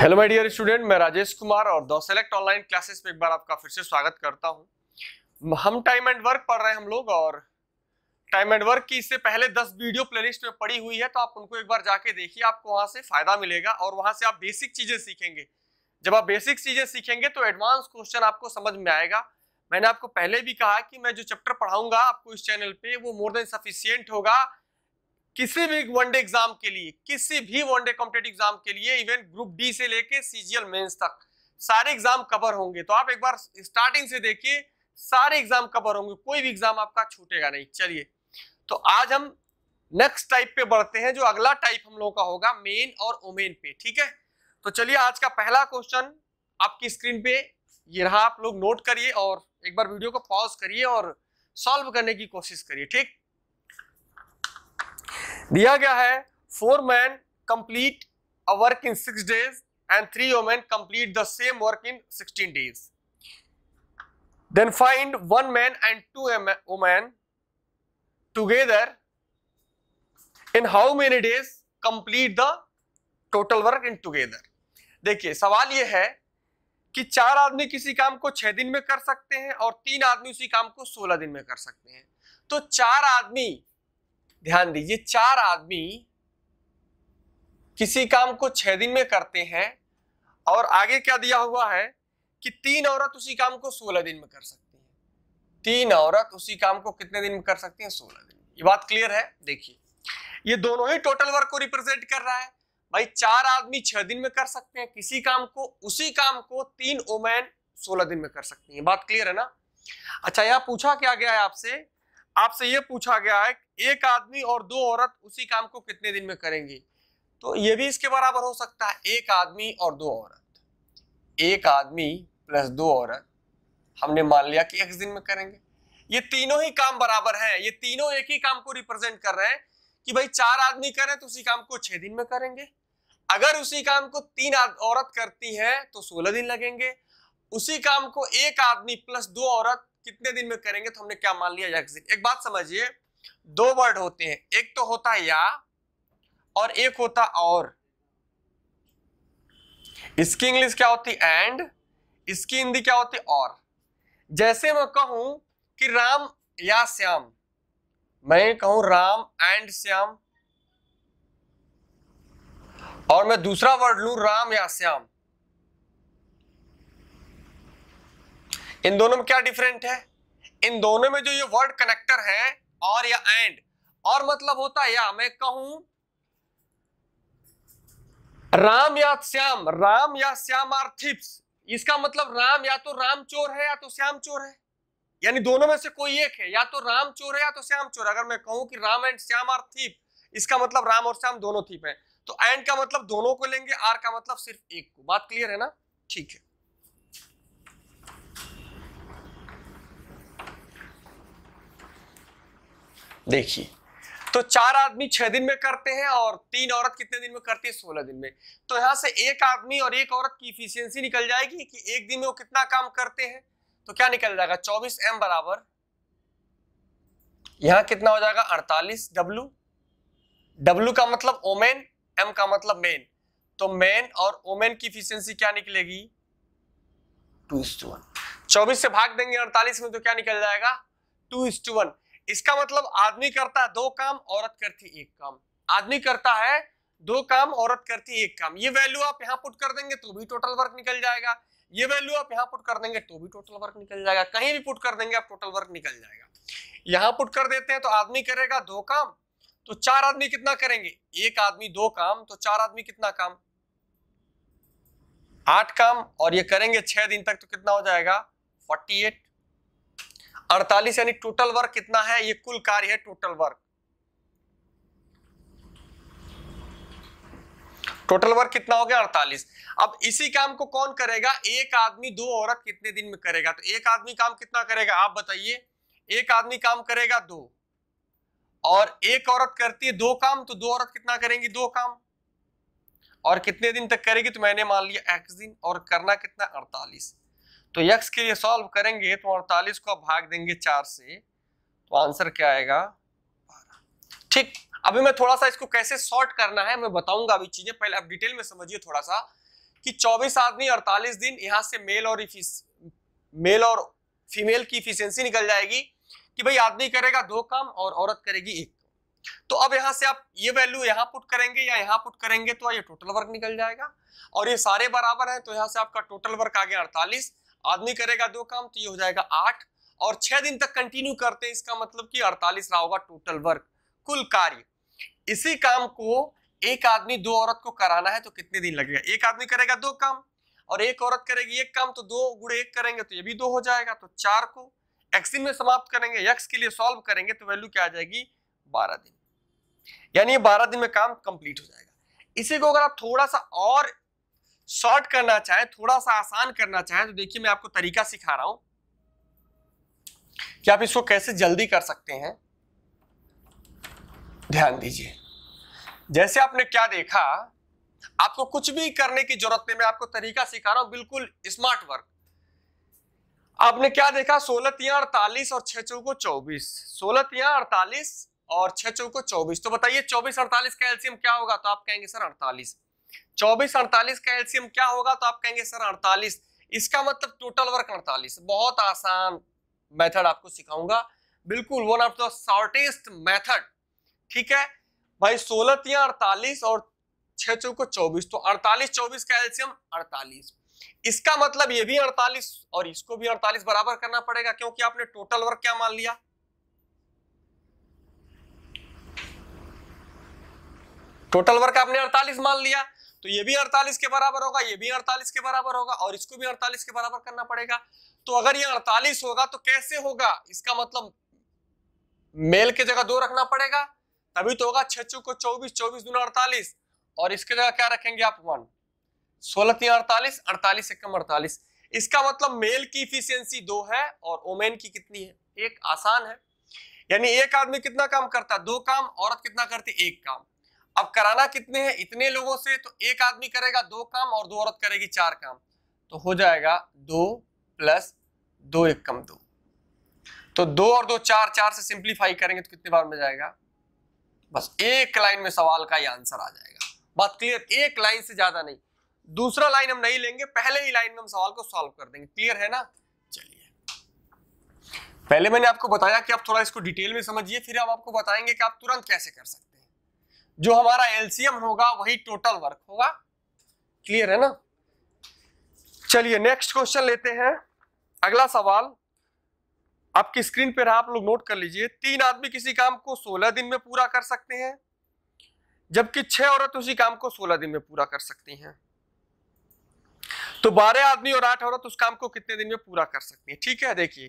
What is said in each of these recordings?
hello my dear student मैं राजेश कुमार और the select online classes में एक बार आपका फिर से स्वागत करता हूं हम टाइम एंड वर्क पढ़ रहे हैं हम लोग और टाइम एंड वर्क की इससे पहले 10 वीडियो प्लेलिस्ट में पड़ी हुई है तो आप उनको एक बार जाके देखिए आपको वहां से फायदा मिलेगा और वहां से आप बेसिक चीजें सीखेंगे जब आप बेसिक चीजें सीखेंगे तो एडवांस क्वेश्चन आपको समझ में आएगा मैंने आपको पहले भी कहा कि मैं जो चैप्टर पढ़ाऊंगा आपको इस चैनल पे वो मोर देन सफिशियंट होगा किसी भी वनडे एग्जाम के लिए किसी भी वनडे कॉम्पिटेटिव एग्जाम के लिए इवन ग्रुप डी से लेके सीजीएल मेंस तक सारे एग्जाम कवर होंगे तो आप एक बार स्टार्टिंग से देखिए सारे एग्जाम कवर होंगे कोई भी एग्जाम आपका छूटेगा नहीं चलिए तो आज हम नेक्स्ट टाइप पे बढ़ते हैं जो अगला टाइप हम लोगों का होगा मेन और ओमेन पे ठीक है तो चलिए आज का पहला क्वेश्चन आपकी स्क्रीन पे ये रहा आप लोग नोट करिए और एक बार वीडियो को पॉज करिए और सॉल्व करने की कोशिश करिए ठीक दिया गया है four man complete a work in six days and three women complete the same work in sixteen days then find one man and two women together in how many days complete the total work in together देखिए सवाल यह है कि चार आदमी किसी काम को छह दिन में कर सकते हैं और तीन आदमी उसी काम को सोलह दिन में कर सकते हैं तो चार आदमी ध्यान दीजिए चार आदमी किसी काम को छह दिन में करते हैं और आगे क्या दिया हुआ है कि तीन औरत उसी काम को सोलह दिन में कर सकती है तीन औरत उसी काम को कितने दिन में कर सकती है सोलह दिन ये बात क्लियर है देखिए ये दोनों ही टोटल वर्क को रिप्रेजेंट कर रहा है भाई चार आदमी छह दिन में कर सकते हैं किसी काम को उसी काम को तीन ओमैन सोलह दिन में कर सकती है बात क्लियर है ना अच्छा यहां पूछा क्या गया है आपसे आपसे ये पूछा गया है एक आदमी और दो औरत उसी काम को कितने दिन में करेंगी तो ये भी इसके बराबर हो सकता है एक आदमी और दो औरत एक आदमी प्लस दो औरत हमने मान लिया कि एक दिन में करेंगे ये तीनों ही काम बराबर है ये तीनों एक ही काम को रिप्रेजेंट कर रहे हैं कि भाई चार आदमी करें तो उसी काम को छह दिन में करेंगे अगर उसी काम को तीन औरत करती है तो सोलह दिन लगेंगे उसी काम को एक आदमी प्लस दो औरत कितने दिन में करेंगे तो हमने क्या मान लिया याग्जिक एक बात समझिए दो वर्ड होते हैं एक तो होता या और एक होता और इसकी इंग्लिश क्या होती एंड इसकी हिंदी क्या होती और जैसे मैं कहूं कि राम या श्याम मैं कहूं राम एंड श्याम और मैं दूसरा वर्ड लू राम या श्याम इन दोनों में क्या डिफरेंट है इन दोनों में जो ये वर्ड कनेक्टर है और या एंड और मतलब होता है या मैं कहूं राम या श्याम राम या श्याम आर थिप्स इसका मतलब राम या तो राम चोर है या तो श्याम चोर है यानी दोनों में से कोई एक है या तो राम चोर है या तो श्याम चोर अगर मैं कहूं कि Ram and Shyam are thief इसका मतलब राम और श्याम दोनों थीप है तो एंड का मतलब दोनों को लेंगे आर का मतलब सिर्फ एक को बात क्लियर है ना ठीक है देखिए तो चार आदमी छह दिन में करते हैं और तीन औरत कितने दिन में करती है सोलह दिन में तो यहां से एक आदमी और एक औरत की इफिशियंसी निकल जाएगी कि एक दिन में वो कितना काम करते हैं तो क्या निकल जाएगा चौबीस एम बराबर यहां कितना हो जाएगा अड़तालीस डब्लू डब्लू का मतलब ओमेन एम का मतलब मेन तो मेन और ओमेन की इफिशियंसी क्या निकलेगी टू इस टू वन चौबीस से भाग देंगे अड़तालीस में तो क्या निकल जाएगा टू इस टू वन इसका मतलब आदमी करता है दो काम औरत करती एक काम आदमी करता है दो काम औरत करती एक काम ये वैल्यू आप यहाँ पुट कर देंगे तो भी टोटल वर्क निकल जाएगा ये वैल्यू आप यहाँ पुट कर देंगे तो भी टोटल वर्क निकल जाएगा कहीं भी पुट कर देंगे आप टोटल वर्क निकल जाएगा यहाँ पुट कर देते हैं तो आदमी करेगा दो काम तो चार आदमी कितना करेंगे एक आदमी दो काम तो चार आदमी कितना काम आठ काम और ये करेंगे छह दिन तक तो कितना हो जाएगा फोर्टी एट अड़तालीस यानी टोटल वर्क कितना है ये कुल कार्य है टोटल वर्क टोटल वर्क कितना हो गया अड़तालीस अब इसी काम को कौन करेगा एक आदमी दो औरत कितने दिन में करेगा तो एक आदमी काम कितना करेगा आप बताइए एक आदमी काम करेगा दो और एक औरत करती है दो काम तो दो औरत कितना करेंगी दो काम और कितने दिन तक करेगी तो मैंने मान लिया एक्स दिन और करना कितना अड़तालीस तो यक्स के लिए सॉल्व करेंगे तो अड़तालीस को भाग देंगे चार से तो आंसर क्या आएगा ठीक अभी मैं थोड़ा सा इसको कैसे सॉर्ट करना है मैं बताऊंगा अभी चीजें पहले आप डिटेल में समझिए थोड़ा सा कि 24 आदमी 48 दिन यहां से मेल और मेल और फीमेल की इफिशियंसी निकल जाएगी कि भाई आदमी करेगा दो काम और औरत करेगी एक तो अब यहां से आप ये वैल्यू यहाँ पुट करेंगे या यहाँ पुट करेंगे तो ये टोटल वर्क निकल जाएगा और ये सारे बराबर है तो यहाँ से आपका टोटल वर्क आ गया अड़तालीस आदमी करेगा दो काम तो ये हो जाएगा आठ और छह दिन तक कंटिन्यू करते हैं इसका मतलब कि अड़तालीस रहा होगा टोटल वर्क कुल कार्य इसी काम को एक आदमी दो औरत को कराना है तो कितने दिन लगेगा एक आदमी करेगा दो काम और एक औरत करेगी एक काम तो दो गुड़े एक करेंगे तो ये भी दो हो जाएगा तो चार को एक्सिम में समाप्त करेंगे यक्स के लिए सॉल्व करेंगे तो वैल्यू क्या आ जाएगी बारह दिन यानी बारह दिन में काम कंप्लीट हो जाएगा इसी को अगर आप थोड़ा सा और शॉर्ट करना चाहे थोड़ा सा आसान करना चाहे तो देखिए मैं आपको तरीका सिखा रहा हूं कि आप इसको कैसे जल्दी कर सकते हैं ध्यान दीजिए जैसे आपने क्या देखा आपको कुछ भी करने की जरूरत नहीं मैं आपको तरीका सिखा रहा हूं बिल्कुल स्मार्ट वर्क आपने क्या देखा सोलह तिया अड़तालीस और छह चौको चौबीस सोलह तिया अड़तालीस और छह चौको चौबीस तो बताइए चौबीस अड़तालीस का एल्सियम क्या होगा तो आप कहेंगे सर अड़तालीस चौबीस अड़तालीस का एलसीएम क्या होगा तो आप कहेंगे सर अड़तालीस इसका मतलब टोटल वर्क अड़तालीस बहुत आसान मेथड आपको सिखाऊंगा बिल्कुल one of the shortest method ठीक है भाई सोलह तिया अड़तालीस और छह चौको चौबीस तो अड़तालीस चौबीस का एलसीएम अड़तालीस इसका मतलब ये भी अड़तालीस और इसको भी अड़तालीस बराबर करना पड़ेगा क्योंकि आपने टोटल वर्क क्या मान लिया टोटल वर्क आपने अड़तालीस मान लिया तो ये भी 48 के बराबर होगा ये भी 48 के बराबर होगा और इसको भी 48 के बराबर करना पड़ेगा तो अगर ये 48 होगा तो कैसे होगा इसका मतलब मेल के जगह दो रखना पड़ेगा तभी तो होगा छह चौको चौबीस चौबीस दून अड़तालीस और इसके जगह क्या रखेंगे आप वन सोलह तीन अड़तालीस अड़तालीस एक कम अड़तालीस इसका मतलब मेल की इफिशियंसी दो है और ओमेन की कितनी है एक आसान है यानी एक आदमी कितना काम करता है दो काम औरत कितना करती एक काम अब कराना कितने हैं इतने लोगों से तो एक आदमी करेगा दो काम और दो औरत करेगी चार काम तो हो जाएगा दो प्लस दो एक कम दो तो दो और दो चार चार से सिंप्लीफाई करेंगे तो कितने बार में जाएगा बस एक लाइन में सवाल का ही आंसर आ जाएगा बात क्लियर एक लाइन से ज्यादा नहीं दूसरा लाइन हम नहीं लेंगे पहले ही लाइन में हम सवाल को सॉल्व कर देंगे क्लियर है ना चलिए पहले मैंने आपको बताया कि आप थोड़ा इसको डिटेल में समझिए फिर हम आपको बताएंगे कि आप तुरंत कैसे कर सकते जो हमारा एलसीएम होगा वही टोटल वर्क होगा क्लियर है ना चलिए नेक्स्ट क्वेश्चन लेते हैं अगला सवाल आपकी स्क्रीन पर आप लोग नोट कर लीजिए तीन आदमी किसी काम को सोलह दिन में पूरा कर सकते हैं जबकि छह औरत उसी काम को सोलह दिन में पूरा कर सकती हैं तो बारह आदमी और आठ औरत उस काम को कितने दिन में पूरा कर सकती है ठीक है देखिए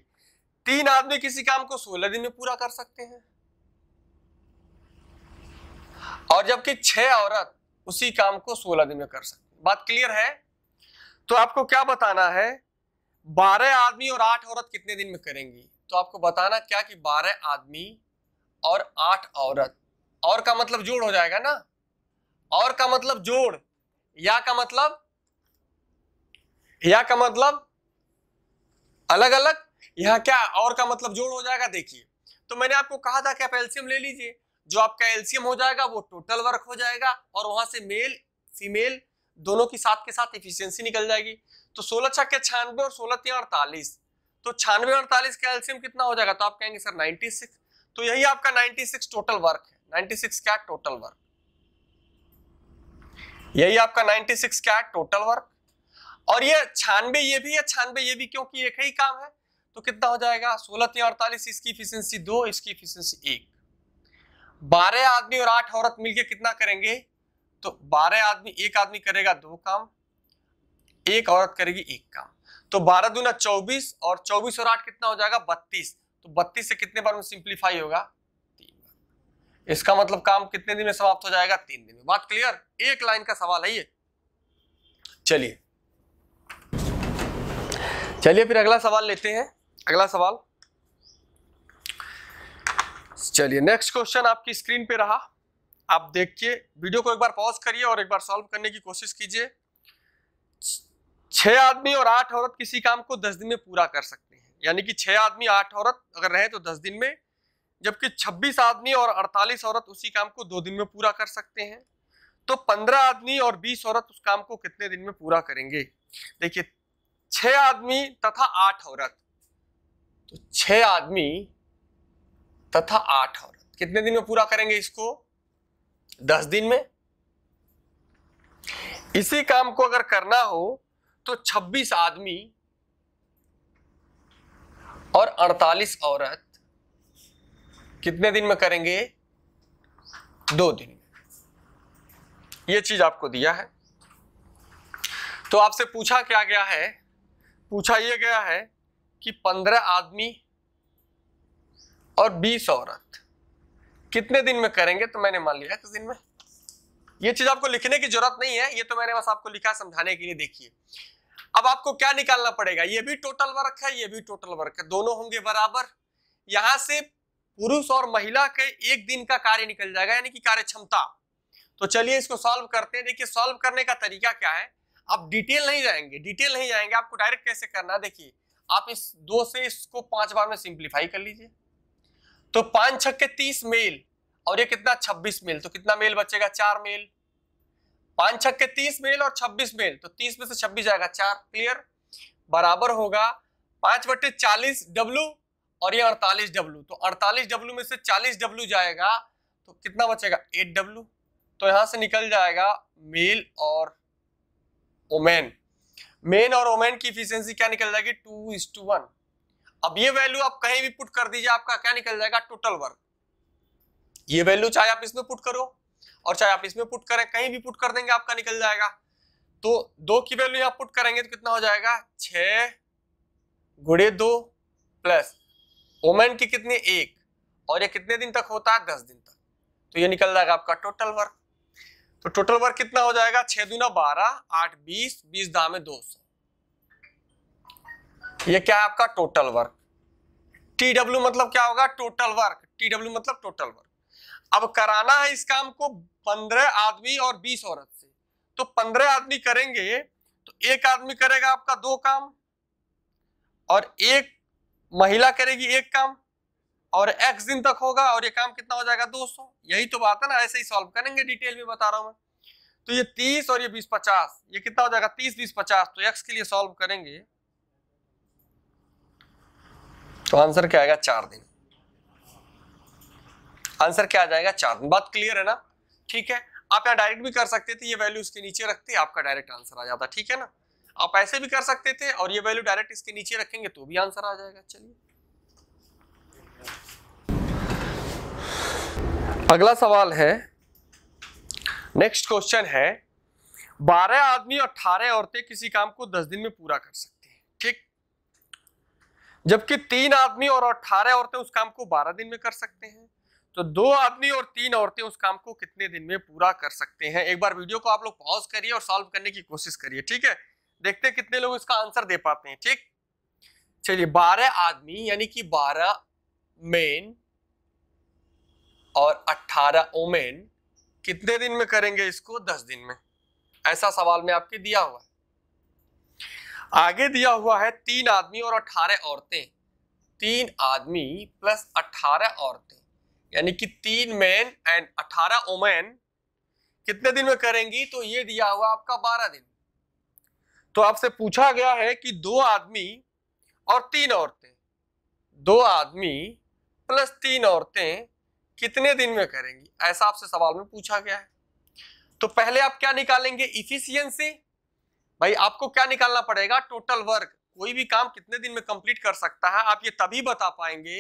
तीन आदमी किसी काम को सोलह दिन में पूरा कर सकते हैं और जबकि छह औरत उसी काम को सोलह दिन में कर सकती बात क्लियर है तो आपको क्या बताना है बारह आदमी और आठ औरत कितने दिन में करेंगी तो आपको बताना क्या कि बारह आदमी और आठ औरत और का मतलब जोड़ हो जाएगा ना और का मतलब जोड़ या का मतलब या का मतलब अलग अलग यहां क्या और का मतलब जोड़ हो जाएगा देखिए तो मैंने आपको कहा था कि आप एल्सियम ले लीजिए जो आपका एलसीएम हो जाएगा वो टोटल वर्क हो जाएगा और वहां से मेल फीमेल दोनों की साथ के साथ एफिशिएंसी निकल जाएगी तो सोलह छक्के छियानवे और सोलह तीन अड़तालीस तो छियानवे अड़तालीस का एल्सियम कितना हो जाएगा तो आप कहेंगे सर 96 तो यही आपका 96 टोटल वर्क है 96 क्या टोटल वर्क यही आपका 96 क्या टोटल वर्क और ये छानबे ये भी है छानबे ये भी क्योंकि एक ही काम है तो कितना हो जाएगा सोलह तीन अड़तालीस इसकी इफिशियंसी दो इसकी इफिशियंसी एक बारह आदमी और आठ औरत मिलके कितना करेंगे तो बारह आदमी एक आदमी करेगा दो काम एक औरत करेगी एक काम तो बारह दूना चौबीस और चौबीस और आठ कितना हो जाएगा बत्तीस तो बत्तीस से कितने बार में सिंप्लीफाई होगा तीन बार इसका मतलब काम कितने दिन में समाप्त हो जाएगा तीन दिन में बात क्लियर एक लाइन का सवाल है ये चलिए चलिए फिर अगला सवाल लेते हैं अगला सवाल चलिए नेक्स्ट क्वेश्चन आपकी स्क्रीन पे रहा आप देखिए वीडियो को एक बार पॉज करिए और एक बार सॉल्व करने की कोशिश कीजिए छह आदमी और आठ औरत किसी काम को दस दिन में पूरा कर सकते हैं यानी कि छह आदमी आठ औरत अगर रहे तो दस दिन में जबकि छब्बीस आदमी और अड़तालीस औरत उसी काम को दो दिन में पूरा कर सकते हैं तो पंद्रह आदमी और बीस औरत उस काम को कितने दिन में पूरा करेंगे देखिए छह आदमी तथा आठ औरत तो छह आदमी तथा आठ औरत कितने दिन में पूरा करेंगे इसको दस दिन में इसी काम को अगर करना हो तो छब्बीस आदमी और अड़तालीस औरत कितने दिन में करेंगे दो दिन में यह चीज आपको दिया है तो आपसे पूछा क्या गया है पूछा यह गया है कि पंद्रह आदमी और बीस औरत कितने दिन में करेंगे तो मैंने मान लिया किस दिन में ये चीज आपको लिखने की जरूरत नहीं है ये तो मैंने बस आपको लिखा समझाने के लिए देखिए अब आपको क्या निकालना पड़ेगा ये भी टोटल वर्क है ये भी टोटल वर्क है दोनों होंगे बराबर यहां से पुरुष और महिला के एक दिन का कार्य निकल जाएगा यानी कि कार्य क्षमता तो चलिए इसको सॉल्व करते हैं देखिए सॉल्व करने का तरीका क्या है आप डिटेल नहीं जाएंगे डिटेल नहीं जाएंगे आपको डायरेक्ट कैसे करना देखिए आप इस दो से इसको पांच बार में सिंप्लीफाई कर लीजिए तो पांच छक्के तीस मेल और ये कितना छब्बीस मेल तो कितना मेल बचेगा चार मेल पांच छक्के तीस मेल और छब्बीस मेल तो तीस में से छब्बीस जाएगा चार क्लियर बराबर होगा पांच बटे चालीस डब्लू और ये अड़तालीस डब्लू तो अड़तालीस डब्लू में से चालीस डब्लू जाएगा तो कितना बचेगा एट डब्लू तो यहां से निकल जाएगा मेल और ओमेन मेन और ओमेन की इफिशियंसी क्या निकल जाएगी टू इज टू वन अब ये वैल्यू आप कहीं भी पुट कर दीजिए आपका क्या निकल जाएगा टोटल वर्क ये वैल्यू चाहे आप इसमें पुट करो और चाहे आप इसमें पुट करें कहीं भी पुट कर देंगे आपका निकल जाएगा तो दो की वैल्यू आप पुट करेंगे तो कितना हो जाएगा छ गुड़े दो प्लस ओमेन की कितनी एक और ये कितने दिन तक होता है दस दिन तक तो ये निकल जाएगा आपका टोटल वर्क तो टोटल वर्क कितना हो जाएगा छह दूना बारह आठ बीस बीस दामे दो सौ ये क्या है आपका टोटल वर्क टी डब्ल्यू मतलब क्या होगा टोटल वर्क टी डब्ल्यू मतलब टोटल वर्क अब कराना है इस काम को पंद्रह आदमी और बीस औरत से तो पंद्रह आदमी करेंगे तो एक आदमी करेगा आपका दो काम और एक महिला करेगी एक काम और एक्स दिन तक होगा और ये काम कितना हो जाएगा 200 यही तो बात है ना ऐसे ही सॉल्व करेंगे डिटेल में बता रहा हूं मैं तो ये 30 और ये 20 50 ये कितना हो जाएगा 30 20 50 तो एक्स के लिए सॉल्व करेंगे तो आंसर क्या आएगा चार दिन आंसर क्या आ जाएगा चार दिन बात क्लियर है ना ठीक है आप यहाँ डायरेक्ट भी कर सकते थे ये वैल्यू इसके नीचे रखते आपका डायरेक्ट आंसर आ जाता ठीक है ना आप ऐसे भी कर सकते थे और ये वैल्यू डायरेक्ट इसके नीचे रखेंगे तो भी आंसर आ जाएगा चलिए अगला सवाल है नेक्स्ट क्वेश्चन है बारह आदमी और अठारह औरतें किसी काम को दस दिन में पूरा कर सकते जबकि तीन आदमी और अठारह औरतें उस काम को बारह दिन में कर सकते हैं तो दो आदमी और तीन औरतें उस काम को कितने दिन में पूरा कर सकते हैं एक बार वीडियो को आप लोग पॉज करिए और सॉल्व करने की कोशिश करिए ठीक है देखते हैं कितने लोग इसका आंसर दे पाते हैं ठीक चलिए बारह आदमी यानी कि बारह मेन और अट्ठारह ओमेन कितने दिन में करेंगे इसको दस दिन में ऐसा सवाल में आपके दिया हुआ है आगे दिया हुआ है तीन आदमी और अठारह औरतें तीन आदमी प्लस अठारह औरतें यानी कि तीन मैन एंड अठारह ओमैन कितने दिन में करेंगी तो ये दिया हुआ आपका बारह दिन तो आपसे पूछा गया है कि दो आदमी और तीन औरतें दो आदमी प्लस तीन औरतें कितने दिन में करेंगी ऐसा आपसे सवाल में पूछा गया है तो पहले आप क्या निकालेंगे इफिशियंसी भाई आपको क्या निकालना पड़ेगा टोटल वर्क कोई भी काम कितने दिन में कंप्लीट कर सकता है आप ये तभी बता पाएंगे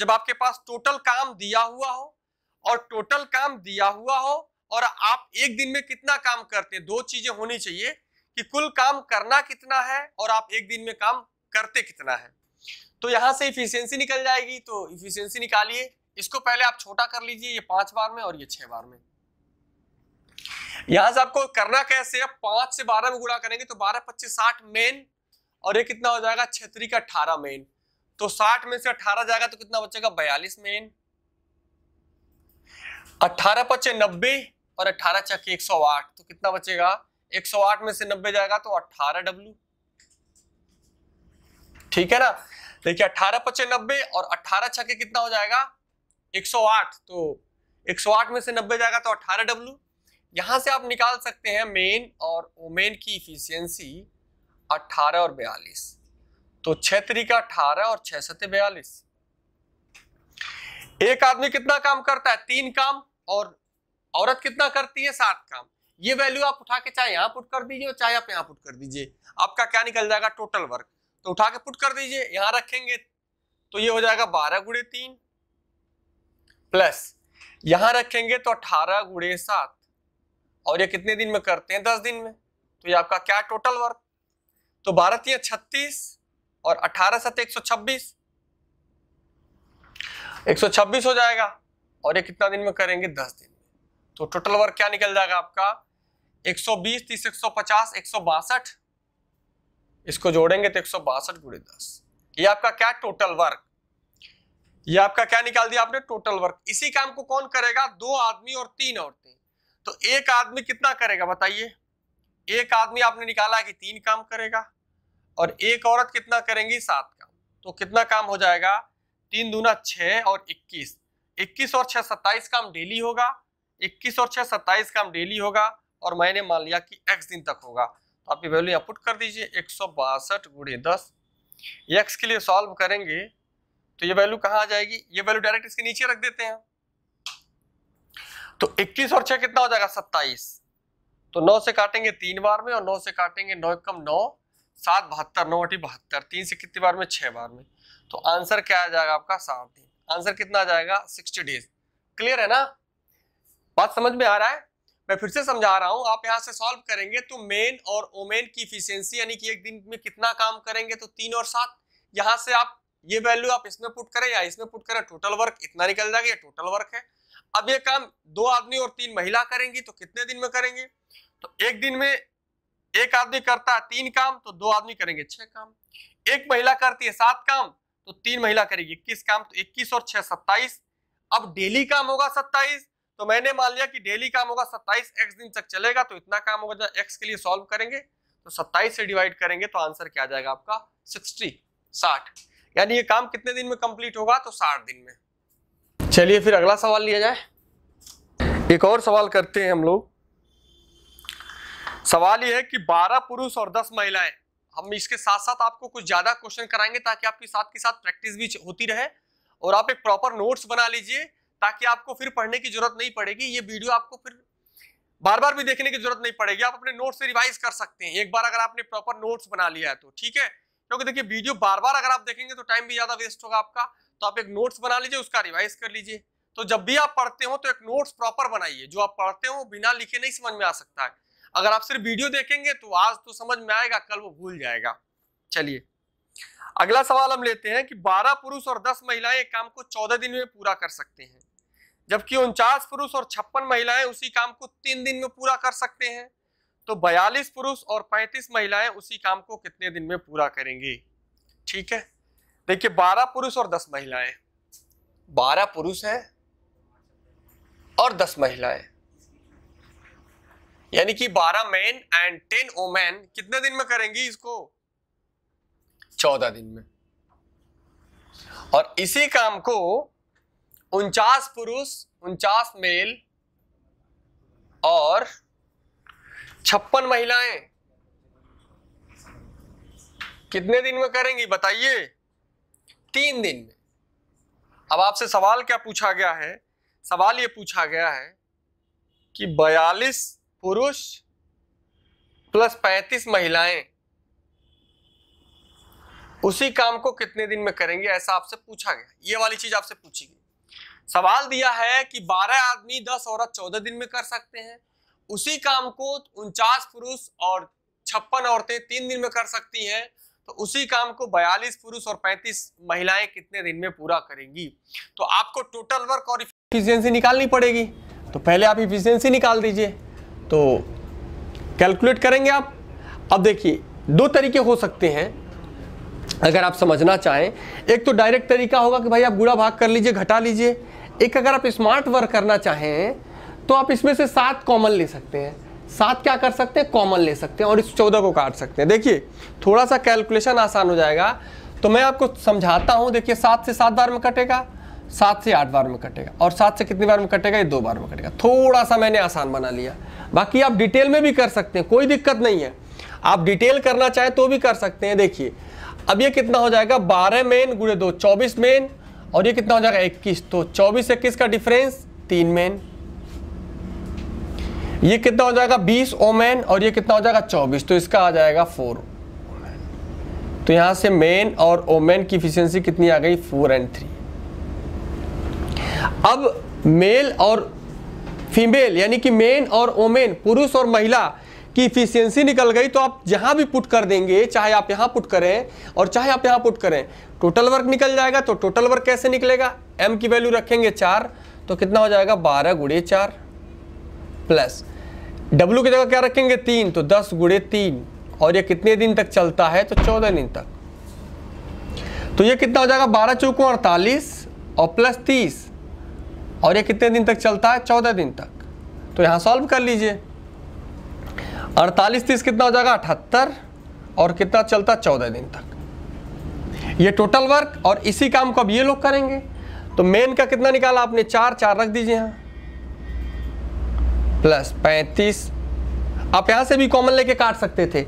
जब आपके पास टोटल काम दिया हुआ हो और टोटल काम दिया हुआ हो और आप एक दिन में कितना काम करते हैं दो चीजें होनी चाहिए कि कुल काम करना कितना है और आप एक दिन में काम करते कितना है तो यहाँ से इफिशियंसी निकल जाएगी तो इफिशियंसी निकालिए इसको पहले आप छोटा कर लीजिए ये पांच बार में और ये छह बार में यहां से आपको करना कैसे है पांच से बारह में गुणा करेंगे तो बारह पच्चीस साठ मेन और ये कितना हो जाएगा छतरी का अठारह मेन तो साठ में से अठारह जाएगा तो कितना बचेगा बयालीस मेन अठारह पच्चे नब्बे और अठारह चक्के एक सौ आठ तो कितना बचेगा एक सौ आठ में से नब्बे जाएगा तो अठारह डब्ल्यू ठीक है ना देखिए अठारह पच्चे नब्बे और अठारह छके कितना हो जाएगा एक सौ आठ तो एक सौ आठ में से नब्बे जाएगा तो अठारह डब्ल्यू यहां से आप निकाल सकते हैं मेन और ओमेन की इफिशियंसी 18 और 42 तो छह तरीका अठारह और छह सत्य बयालीस एक आदमी कितना काम करता है तीन काम और औरत कितना करती है सात काम ये वैल्यू आप उठा के चाहे यहाँ पुट कर दीजिए और चाहे आप यहाँ पुट कर दीजिए आपका क्या निकल जाएगा टोटल वर्क तो उठा के पुट कर दीजिए यहाँ रखेंगे तो ये हो जाएगा बारह गुड़े तीन प्लस यहाँ रखेंगे तो अठारह गुड़े सात और ये कितने दिन में करते हैं दस दिन में तो ये आपका क्या टोटल वर्क तो भारतीय छत्तीस और अठारह सत्य एक सौ छब्बीस एक सौ छब्बीस हो जाएगा और ये कितना दिन में करेंगे दस दिन में तो टोटल वर्क क्या निकल जाएगा आपका एक सौ बीस तीस एक सौ पचास एक सौ बासठ इसको जोड़ेंगे तो एक सौ बासठ गुड़े दस ये आपका क्या टोटल वर्क ये आपका क्या निकाल दिया आपने टोटल वर्क इसी काम को कौन करेगा दो आदमी और तीन औरतें तो एक आदमी कितना करेगा बताइए एक आदमी आपने निकाला कि तीन काम करेगा और एक औरत कितना करेंगी सात काम तो कितना काम हो जाएगा तीन दूना छ और इक्कीस इक्कीस और छह सत्ताईस काम डेली होगा इक्कीस और छह सत्ताईस काम डेली होगा और मैंने मान लिया कि एक्स दिन तक होगा तो आप ये वैल्यू यहाँ पुट कर दीजिए एक सौ बासठ गुड़े दस एक्स के लिए सॉल्व करेंगे तो ये वैल्यू कहाँ आ जाएगी ये वैल्यू डायरेक्ट इसके नीचे रख देते हैं तो इक्कीस और छह कितना हो जाएगा सत्ताईस तो नौ से काटेंगे तीन बार में और नौ से काटेंगे नौ कम नौ सात बहत्तर नौ अठी बहत्तर तीन से कितनी बार में छह बार में तो आंसर क्या आ जाएगा आपका सात दिन आंसर कितना आ जाएगा सिक्सटी डेज क्लियर है ना बात समझ में आ रहा है मैं फिर से समझा रहा हूं आप यहां से सॉल्व करेंगे तो मेन और ओमेन की इफिशियंसी यानी कि एक दिन में कितना काम करेंगे तो तीन और सात यहां से आप ये वैल्यू आप इसमें पुट करें या इसमें पुट करें टोटल वर्क इतना निकल जाएगा ये टोटल वर्क है अब ये काम दो आदमी और तीन महिला करेंगी तो कितने दिन में करेंगे तो एक दिन में एक आदमी करता है तीन काम तो दो आदमी करेंगे छह काम एक महिला करती है सात काम तो तीन महिला करेगी इक्कीस काम तो इक्कीस और छह सत्ताईस अब डेली काम होगा सत्ताईस तो मैंने मान लिया कि डेली काम होगा सत्ताईस एक्स दिन तक चलेगा तो इतना काम होगा जब एक्स के लिए सॉल्व करेंगे तो सत्ताईस से डिवाइड करेंगे तो आंसर क्या जाएगा आपका सिक्सटी साठ यानी ये काम कितने दिन में कंप्लीट होगा तो साठ दिन में चलिए फिर अगला सवाल लिया जाए एक और सवाल करते हैं हम लोग सवाल यह है कि 12 पुरुष और 10 महिलाएं हम इसके साथ साथ आपको कुछ ज्यादा क्वेश्चन कराएंगे ताकि आपके साथ के साथ प्रैक्टिस भी होती रहे और आप एक प्रॉपर नोट्स बना लीजिए ताकि आपको फिर पढ़ने की जरूरत नहीं पड़ेगी ये वीडियो आपको फिर बार बार भी देखने की जरूरत नहीं पड़ेगी आप अपने नोट्स से रिवाइज कर सकते हैं एक बार अगर आपने प्रॉपर नोट्स बना लिया है तो ठीक है क्योंकि देखिए वीडियो बार बार अगर आप देखेंगे तो टाइम भी ज्यादा वेस्ट होगा आपका तो आप एक नोट्स बना लीजिए उसका रिवाइज कर लीजिए तो जब भी आप पढ़ते हो तो एक नोट्स प्रॉपर बनाइए जो आप पढ़ते हो बिना लिखे नहीं समझ में आ सकता है अगर आप सिर्फ वीडियो देखेंगे तो आज तो समझ में आएगा कल वो भूल जाएगा चलिए अगला सवाल हम लेते हैं कि 12 पुरुष और 10 महिलाएं एक काम को 14 दिन में पूरा कर सकते हैं जबकि उनचास पुरुष और छप्पन महिलाएं उसी काम को तीन दिन में पूरा कर सकते हैं तो बयालीस पुरुष और पैंतीस महिलाएं उसी काम को कितने दिन में पूरा करेंगी ठीक है देखिए बारह पुरुष और दस महिलाएं बारह पुरुष हैं और दस महिलाएं यानी कि बारह मैन एंड टेन ओमैन कितने दिन में करेंगी इसको चौदह दिन में और इसी काम को उनचास पुरुष उनचास मेल और छप्पन महिलाएं कितने दिन में करेंगी बताइए तीन दिन में अब आपसे सवाल क्या पूछा गया है सवाल ये पूछा गया है कि 42 पुरुष प्लस 35 महिलाएं उसी काम को कितने दिन में करेंगे ऐसा आपसे पूछा गया ये वाली चीज आपसे पूछी गई सवाल दिया है कि 12 आदमी 10 औरत 14 दिन में कर सकते हैं उसी काम को उनचास पुरुष और छप्पन औरतें तीन दिन में कर सकती हैं तो उसी काम को 42 पुरुष और 35 महिलाएं कितने दिन में पूरा करेंगी तो आपको टोटल वर्क और इफिशियंसी निकालनी पड़ेगी तो पहले आप इफिशियंसी निकाल दीजिए तो कैलकुलेट करेंगे आप अब देखिए दो तरीके हो सकते हैं अगर आप समझना चाहें एक तो डायरेक्ट तरीका होगा कि भाई आप गुड़ा भाग कर लीजिए घटा लीजिए एक अगर आप स्मार्ट वर्क करना चाहें तो आप इसमें से सात कॉमन ले सकते हैं सात क्या कर सकते हैं कॉमन ले सकते हैं और इस चौदह को काट सकते हैं देखिए थोड़ा सा कैलकुलेशन आसान हो जाएगा तो मैं आपको समझाता हूँ देखिए सात से सात बार में कटेगा सात से आठ बार में कटेगा और सात से कितनी बार में कटेगा ये दो बार में कटेगा थोड़ा सा मैंने आसान बना लिया बाकी आप डिटेल में भी कर सकते हैं कोई दिक्कत नहीं है आप डिटेल करना चाहें तो भी कर सकते हैं देखिए अब ये कितना हो जाएगा बारह मेन गुड़े दो चौबीस मेन और ये कितना हो जाएगा इक्कीस तो चौबीस इक्कीस का डिफरेंस तीन मेन ये कितना हो जाएगा बीस ओमेन और ये कितना हो जाएगा चौबीस तो इसका आ जाएगा फोर तो यहां से मेन और ओमेन की इफिशियंसी कितनी आ गई फोर एंड थ्री अब मेल और फीमेल यानी कि मेन और ओमेन पुरुष और महिला की इफिशियंसी निकल गई तो आप जहां भी पुट कर देंगे चाहे आप यहां पुट करें और चाहे आप यहां पुट करें टोटल वर्क निकल जाएगा तो टोटल वर्क कैसे निकलेगा एम की वैल्यू रखेंगे चार तो कितना हो जाएगा बारह गुड़े चार प्लस डब्ल्यू की जगह क्या रखेंगे तीन तो दस गुड़े तीन और ये कितने दिन तक चलता है तो चौदह दिन तक तो ये कितना हो जाएगा बारह चौको अड़तालीस और प्लस तीस और ये कितने दिन तक चलता है चौदह दिन तक तो यहाँ सॉल्व कर लीजिए अड़तालीस तीस कितना हो जाएगा अठहत्तर और कितना चलता चौदह दिन तक ये टोटल वर्क और इसी काम को अब ये लोग करेंगे तो मेन का कितना निकाला आपने चार चार रख दीजिए यहाँ प्लस पैंतीस आप यहाँ से भी कॉमन लेके काट सकते थे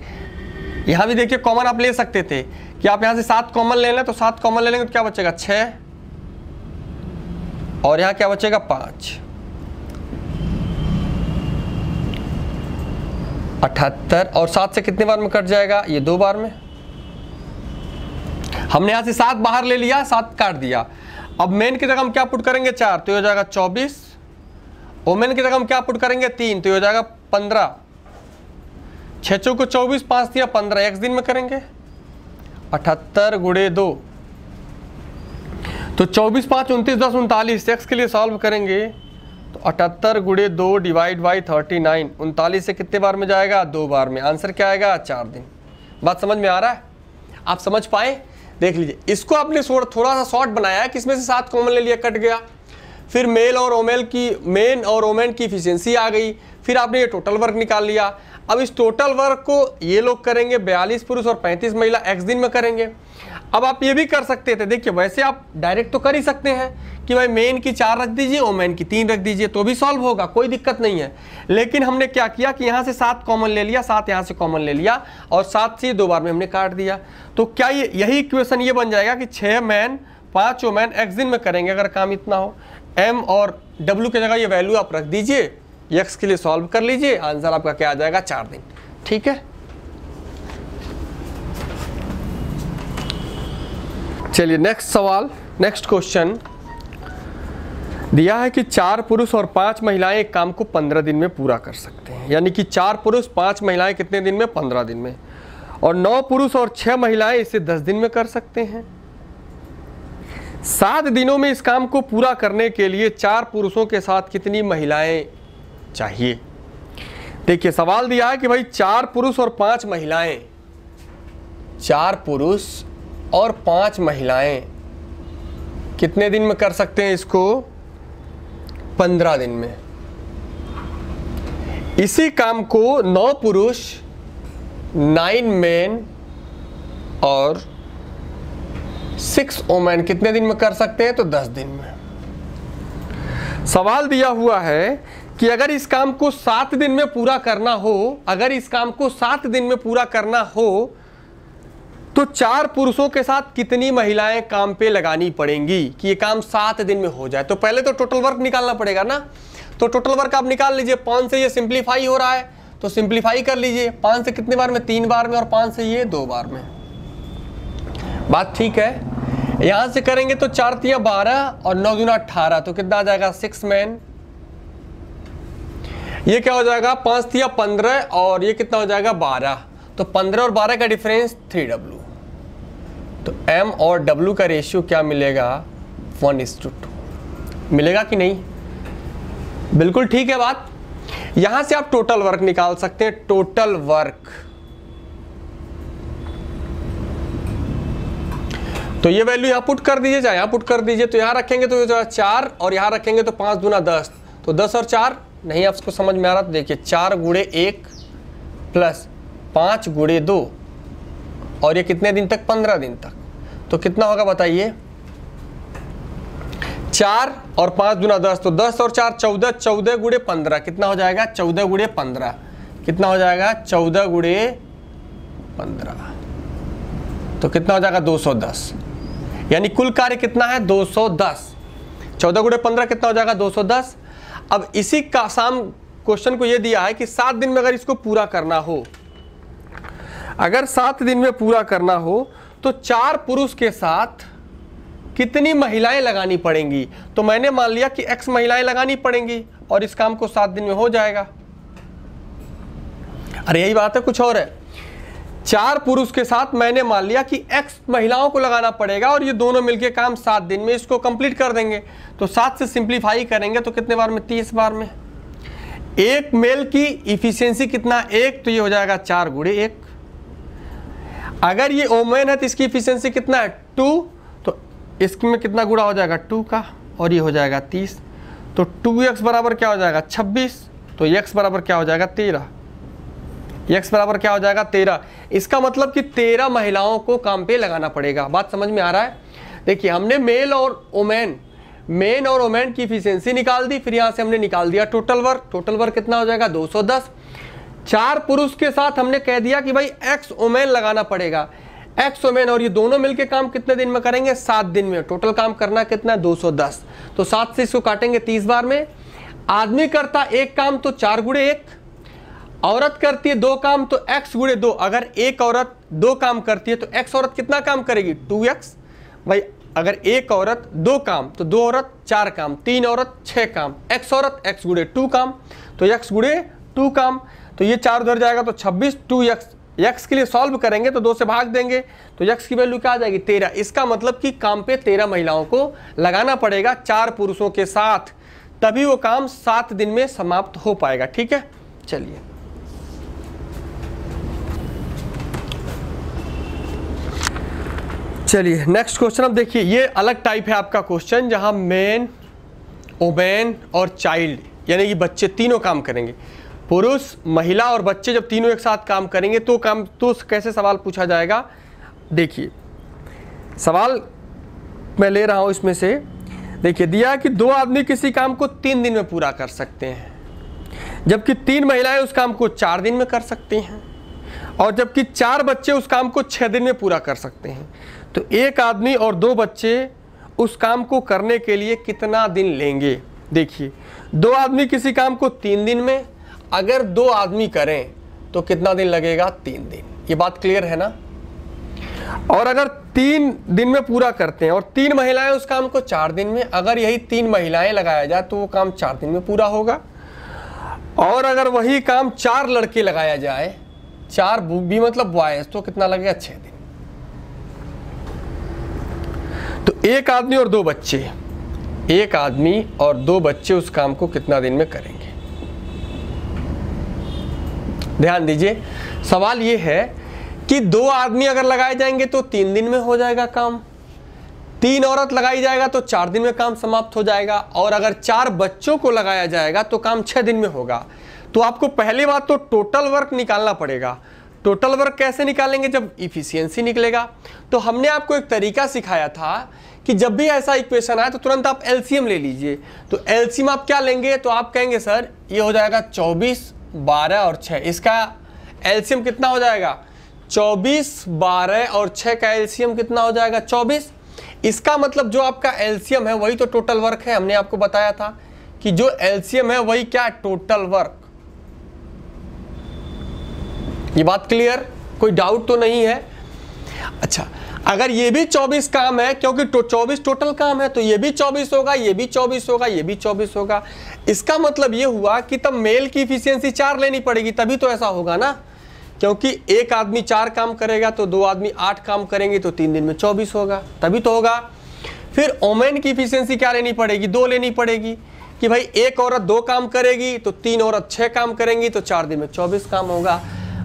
यहाँ भी देखिए कॉमन आप ले सकते थे कि आप यहाँ से सात कॉमन ले लें तो सात कॉमन ले लेंगे तो क्या बचेगा छः और यहाँ क्या बचेगा पाँच अठहत्तर और सात से कितनी बार में कट जाएगा ये दो बार में हमने यहां से सात बाहर ले लिया सात काट दिया अब मेन की जगह हम क्या पुट करेंगे चार तो ये हो जाएगा चौबीस ओमेन की जगह हम क्या पुट करेंगे तीन तो ये हो जाएगा पंद्रह छो को चौबीस पांच दिया पंद्रह एक दिन में करेंगे अठहत्तर गुड़े दो तो चौबीस पाँच उनतीस दस उनतालीस एक्स के लिए सॉल्व करेंगे तो अठहत्तर गुड़े दो डिवाइड बाई थर्टी नाइन उनतालीस से कितने बार में जाएगा दो बार में आंसर क्या आएगा चार दिन बात समझ में आ रहा है आप समझ पाए देख लीजिए इसको आपने थोड़ा सा शॉर्ट बनाया है कि इसमें से सात कॉमन ले लिया कट गया फिर मेल और ओमेल की मेन और ओमेन की इफिशियंसी आ गई फिर आपने ये टोटल वर्क निकाल लिया अब इस टोटल वर्क को ये लोग करेंगे बयालीस पुरुष और पैंतीस महिला एक्स दिन में करेंगे अब आप ये भी कर सकते थे देखिए वैसे आप डायरेक्ट तो कर ही सकते हैं कि भाई मेन की चार रख दीजिए और मेन की तीन रख दीजिए तो भी सॉल्व होगा कोई दिक्कत नहीं है लेकिन हमने क्या किया कि यहाँ से सात कॉमन ले लिया सात यहाँ से कॉमन ले लिया और सात से दो बार में हमने काट दिया तो क्या ये यही इक्वेशन ये बन जाएगा कि छः मैन पाँच ओ मैन एक्स दिन में करेंगे अगर काम इतना हो एम और डब्ल्यू की जगह ये वैल्यू आप रख दीजिए एक्स के लिए सॉल्व कर लीजिए आंसर आपका क्या आ जाएगा चार दिन ठीक है चलिए नेक्स्ट सवाल नेक्स्ट क्वेश्चन दिया है कि चार पुरुष और पांच महिलाएं एक काम को पंद्रह दिन में पूरा कर सकते हैं यानी कि चार पुरुष पांच महिलाएं कितने दिन में पंद्रह दिन में और नौ पुरुष और छह महिलाएं इसे दस दिन में कर सकते हैं सात दिनों में इस काम को पूरा करने के लिए चार पुरुषों के साथ कितनी महिलाएं चाहिए देखिए सवाल दिया है कि भाई चार पुरुष और पांच महिलाएं चार पुरुष और पांच महिलाएं कितने दिन में कर सकते हैं इसको पंद्रह दिन में इसी काम को नौ पुरुष नाइन मेन और सिक्स ओमेन कितने दिन में कर सकते हैं तो दस दिन में सवाल दिया हुआ है कि अगर इस काम को सात दिन में पूरा करना हो अगर इस काम को सात दिन में पूरा करना हो तो चार पुरुषों के साथ कितनी महिलाएं काम पे लगानी पड़ेंगी कि ये काम सात दिन में हो जाए तो पहले तो टोटल वर्क निकालना पड़ेगा ना तो टोटल वर्क आप निकाल लीजिए पांच से ये सिंप्लीफाई हो रहा है तो सिंप्लीफाई कर लीजिए पांच से कितने बार में तीन बार में और पांच से ये दो बार में बात ठीक है यहां से करेंगे तो चार तिया बारह और नौ दुना अट्ठारह तो कितना आ जाएगा सिक्स मैन ये क्या हो जाएगा पांच तिया पंद्रह और ये कितना हो जाएगा बारह तो पंद्रह और बारह का डिफरेंस थ्री डब्ल्यू तो m और w का रेशियो क्या मिलेगा वन इज टू टू मिलेगा कि नहीं बिल्कुल ठीक है बात यहां से आप टोटल वर्क निकाल सकते हैं टोटल वर्क तो ये वैल्यू यहां पुट कर दीजिए चाहे यहां पुट कर दीजिए तो यहां रखेंगे तो ये चार और यहां रखेंगे तो पांच दूना दस तो दस और चार नहीं आपको समझ में आ रहा तो देखिए चार गुड़े एक प्लस पांच गुड़े दो और ये कितने दिन तक पंद्रह दिन तक तो कितना होगा बताइए चार और पांच दुना दस तो दस और चार चौदह चौदह गुड़े पंद्रह कितना हो जाएगा चौदह गुड़े पंद्रह कितना हो जाएगा चौदह गुड़े पंद्रह तो कितना हो जाएगा दो सौ दस यानी कुल कार्य कितना है दो सौ दस चौदह गुड़े पंद्रह कितना हो जाएगा दो सौ दस अब इसी का शाम क्वेश्चन को यह दिया है कि सात दिन में अगर इसको पूरा करना हो अगर सात दिन में पूरा करना हो तो चार पुरुष के साथ कितनी महिलाएं लगानी पड़ेंगी तो मैंने मान लिया कि एक्स महिलाएं लगानी पड़ेंगी और इस काम को सात दिन में हो जाएगा अरे यही बात है कुछ और है चार पुरुष के साथ मैंने मान लिया कि एक्स महिलाओं को लगाना पड़ेगा और ये दोनों मिलके काम सात दिन में इसको कंप्लीट कर देंगे तो सात से सिंप्लीफाई करेंगे तो कितने बार में तीस बार में एक मेल की इफिशियंसी कितना एक तो ये हो जाएगा चार गुड़े एक अगर ये ओमेन है तो इसकी इफिशियंसी कितना है टू तो इसमें कितना गुड़ा हो जाएगा टू का और ये हो जाएगा तीस तो टू एक्स बराबर क्या हो जाएगा छब्बीस तो एक्स बराबर क्या हो जाएगा तेरह एक्स बराबर क्या हो जाएगा तेरह इसका मतलब कि तेरह महिलाओं को काम पे लगाना पड़ेगा बात समझ में आ रहा है देखिए हमने मेल और ओमेन मेन और ओमेन की इफिशियंसी निकाल दी फिर यहाँ से हमने निकाल दिया टोटल वर्क टोटल वर्क कितना हो जाएगा दस चार पुरुष के साथ हमने कह दिया कि भाई एक्स ओमेन लगाना पड़ेगा एक्स ओमेन और ये दोनों मिलके काम कितने दिन में करेंगे सात दिन में टोटल काम करना कितना है दस तो सात से इसको काटेंगे तीस बार में आदमी करता एक काम तो चार गुड़े एक औरत करती है दो काम तो एक्स गुड़े दो अगर एक औरत दो काम करती है तो एक्स औरत कितना काम करेगी टू एक्स भाई अगर एक औरत दो काम तो दो औरत चार काम तीन औरत छः काम एक्स औरत एक्स गुड़े टू काम तो एक्स गुड़े टू काम तो ये चार उधर जाएगा तो छब्बीस टू यक्स यक्स के लिए सॉल्व करेंगे तो दो से भाग देंगे तो यक्स की वैल्यू क्या आ जाएगी तेरह इसका मतलब कि काम पे तेरह महिलाओं को लगाना पड़ेगा चार पुरुषों के साथ तभी वो काम सात दिन में समाप्त हो पाएगा ठीक है चलिए चलिए नेक्स्ट क्वेश्चन अब देखिए ये अलग टाइप है आपका क्वेश्चन जहां मैन ओमेन और चाइल्ड यानी कि बच्चे तीनों काम करेंगे पुरुष महिला और बच्चे जब तीनों एक साथ काम करेंगे तो काम तो कैसे सवाल पूछा जाएगा देखिए सवाल मैं ले रहा हूँ इसमें से देखिए दिया कि दो आदमी किसी काम को तीन दिन में पूरा कर सकते हैं जबकि तीन महिलाएं उस काम को चार दिन में कर सकती हैं और जबकि चार बच्चे उस काम को छः दिन में पूरा कर सकते हैं तो एक आदमी और दो बच्चे उस काम को करने के लिए कितना दिन लेंगे देखिए दो आदमी किसी काम को तीन दिन में अगर दो आदमी करें तो कितना दिन लगेगा तीन दिन ये बात क्लियर है ना और अगर तीन दिन में पूरा करते हैं और तीन महिलाएं उस काम को चार दिन में अगर यही तीन महिलाएं लगाया जाए तो वो काम चार दिन में पूरा होगा और अगर वही काम चार लड़के लगाया जाए चार भी मतलब बॉयज तो कितना लगेगा छह दिन तो एक आदमी और दो बच्चे एक आदमी और दो बच्चे उस काम को कितना दिन में करेंगे ध्यान दीजिए सवाल ये है कि दो आदमी अगर लगाए जाएंगे तो तीन दिन में हो जाएगा काम तीन औरत लगाई जाएगा तो चार दिन में काम समाप्त हो जाएगा और अगर चार बच्चों को लगाया जाएगा तो काम छः दिन में होगा तो आपको पहली बात तो टोटल वर्क निकालना पड़ेगा टोटल वर्क कैसे निकालेंगे जब इफिशियंसी निकलेगा तो हमने आपको एक तरीका सिखाया था कि जब भी ऐसा इक्वेशन आए तो तुरंत आप एलसीएम ले लीजिए तो एलसीएम आप क्या लेंगे तो आप कहेंगे सर ये हो जाएगा बारह और छः इसका एल्सियम कितना हो जाएगा चौबीस बारह और छः का एल्सियम कितना हो जाएगा चौबीस इसका मतलब जो आपका एल्सियम है वही तो टोटल वर्क है हमने आपको बताया था कि जो एल्सियम है वही क्या टोटल वर्क ये बात क्लियर कोई डाउट तो नहीं है अच्छा अगर ये भी 24 काम है क्योंकि 24 टोटल काम है तो ये भी 24 होगा ये भी 24 होगा ये भी 24 होगा इसका मतलब ये हुआ कि तब मेल की इफिशियंसी चार लेनी पड़ेगी तभी तो ऐसा होगा ना क्योंकि एक आदमी चार काम करेगा तो दो आदमी आठ काम करेंगे तो तीन दिन में चौबीस होगा तभी तो होगा फिर ओमेन की इफिशियंसी क्या लेनी पड़ेगी दो लेनी पड़ेगी कि भाई एक औरत दो काम करेगी तो तीन औरत छः काम करेंगी तो चार दिन में चौबीस काम होगा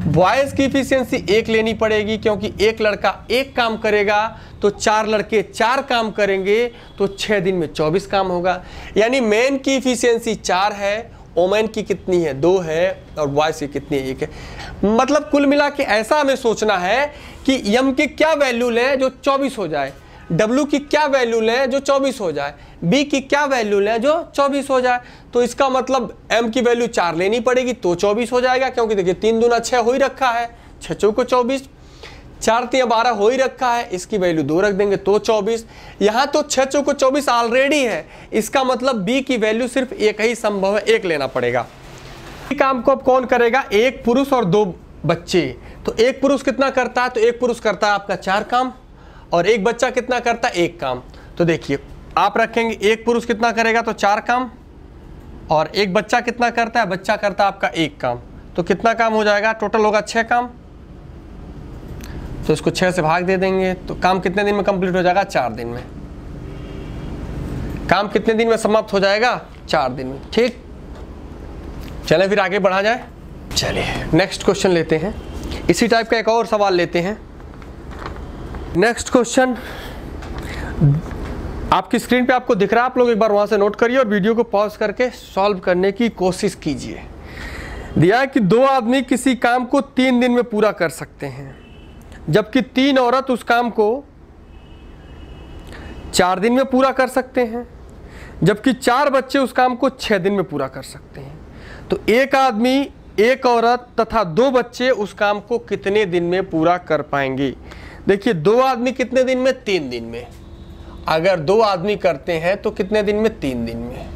बॉयज़ की इफिशियंसी एक लेनी पड़ेगी क्योंकि एक लड़का एक काम करेगा तो चार लड़के चार काम करेंगे तो छः दिन में चौबीस काम होगा यानी मेन की इफिशियंसी चार है ओमेन की कितनी है दो है और बॉयज़ की कितनी है एक है मतलब कुल मिला के ऐसा हमें सोचना है कि यम की क्या वैल्यू लें जो चौबीस हो जाए डब्ल्यू की क्या वैल्यू लें जो चौबीस हो जाए बी की क्या वैल्यू लें जो 24 हो जाए तो इसका मतलब एम की वैल्यू चार लेनी पड़ेगी तो 24 हो जाएगा क्योंकि देखिए तीन दूना छः हो ही रखा है छः चौको चौबीस चार तीन बारह हो ही रखा है इसकी वैल्यू दो रख देंगे तो चौबीस यहाँ तो छः चौको चौबीस ऑलरेडी है इसका मतलब बी की वैल्यू सिर्फ एक ही संभव है एक लेना पड़ेगा काम को अब कौन करेगा एक पुरुष और दो बच्चे तो एक पुरुष कितना करता है तो एक पुरुष करता है आपका चार काम और एक बच्चा कितना करता है एक काम तो देखिए आप रखेंगे एक पुरुष कितना करेगा तो चार काम और एक बच्चा कितना करता है बच्चा करता है आपका एक काम तो कितना काम हो जाएगा टोटल होगा छः काम तो इसको छः से भाग दे देंगे तो काम कितने दिन में कंप्लीट हो जाएगा चार दिन में काम कितने दिन में समाप्त हो जाएगा चार दिन में ठीक चलें फिर आगे बढ़ा जाए चलिए नेक्स्ट क्वेश्चन लेते हैं इसी टाइप का एक और सवाल लेते हैं नेक्स्ट क्वेश्चन आपकी स्क्रीन पे आपको दिख रहा है आप लोग एक बार वहां से नोट करिए और वीडियो को पॉज करके सॉल्व करने की कोशिश कीजिए दिया है कि दो आदमी किसी काम को तीन दिन में पूरा कर सकते हैं जबकि तीन औरत उस काम को चार दिन में पूरा कर सकते हैं जबकि चार बच्चे उस काम को छः दिन में पूरा कर सकते हैं तो एक आदमी एक औरत तथा दो बच्चे उस काम को कितने दिन में पूरा कर पाएंगे देखिए दो आदमी कितने दिन में तीन दिन में अगर दो आदमी करते हैं तो कितने दिन में तीन दिन में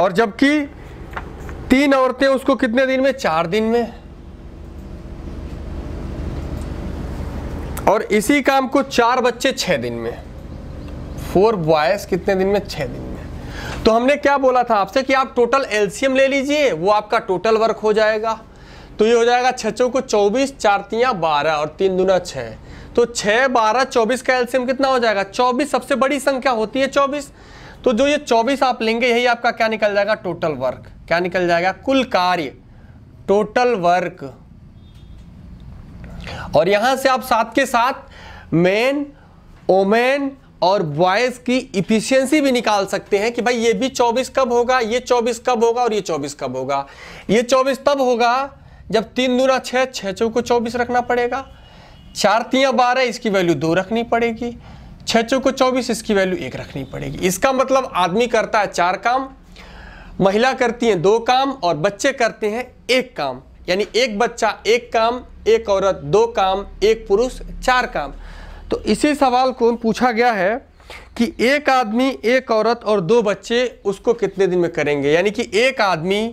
और जबकि तीन औरतें उसको कितने दिन में चार दिन में और इसी काम को चार बच्चे छह दिन में फोर बॉयस कितने दिन में छह दिन में तो हमने क्या बोला था आपसे कि आप टोटल एलसीएम ले लीजिए वो आपका टोटल वर्क हो जाएगा तो ये हो जाएगा छचों को चौबीस चारतियां बारह और तीन दुना छह तो छह बारह चौबीस का एल्सियम कितना हो जाएगा चौबीस सबसे बड़ी संख्या होती है चौबीस तो जो ये चौबीस आप लेंगे यही आपका क्या निकल जाएगा टोटल वर्क क्या निकल जाएगा कुल कार्य टोटल वर्क और यहां से आप साथ के साथ मेन ओमेन और बॉयज की इफिशियंसी भी निकाल सकते हैं कि भाई ये भी 24 कब होगा ये 24 कब होगा और ये 24 कब होगा ये 24 तब होगा जब तीन दूना छह चौ को चौबीस रखना पड़ेगा चार तिया बारह इसकी वैल्यू दो रखनी पड़ेगी छः चौको चौबीस इसकी वैल्यू एक रखनी पड़ेगी इसका मतलब आदमी करता है चार काम महिला करती हैं दो काम और बच्चे करते हैं एक काम यानी एक बच्चा एक काम एक औरत दो काम एक पुरुष चार काम तो इसी सवाल को पूछा गया है कि एक आदमी एक औरत और दो बच्चे उसको कितने दिन में करेंगे यानी कि एक आदमी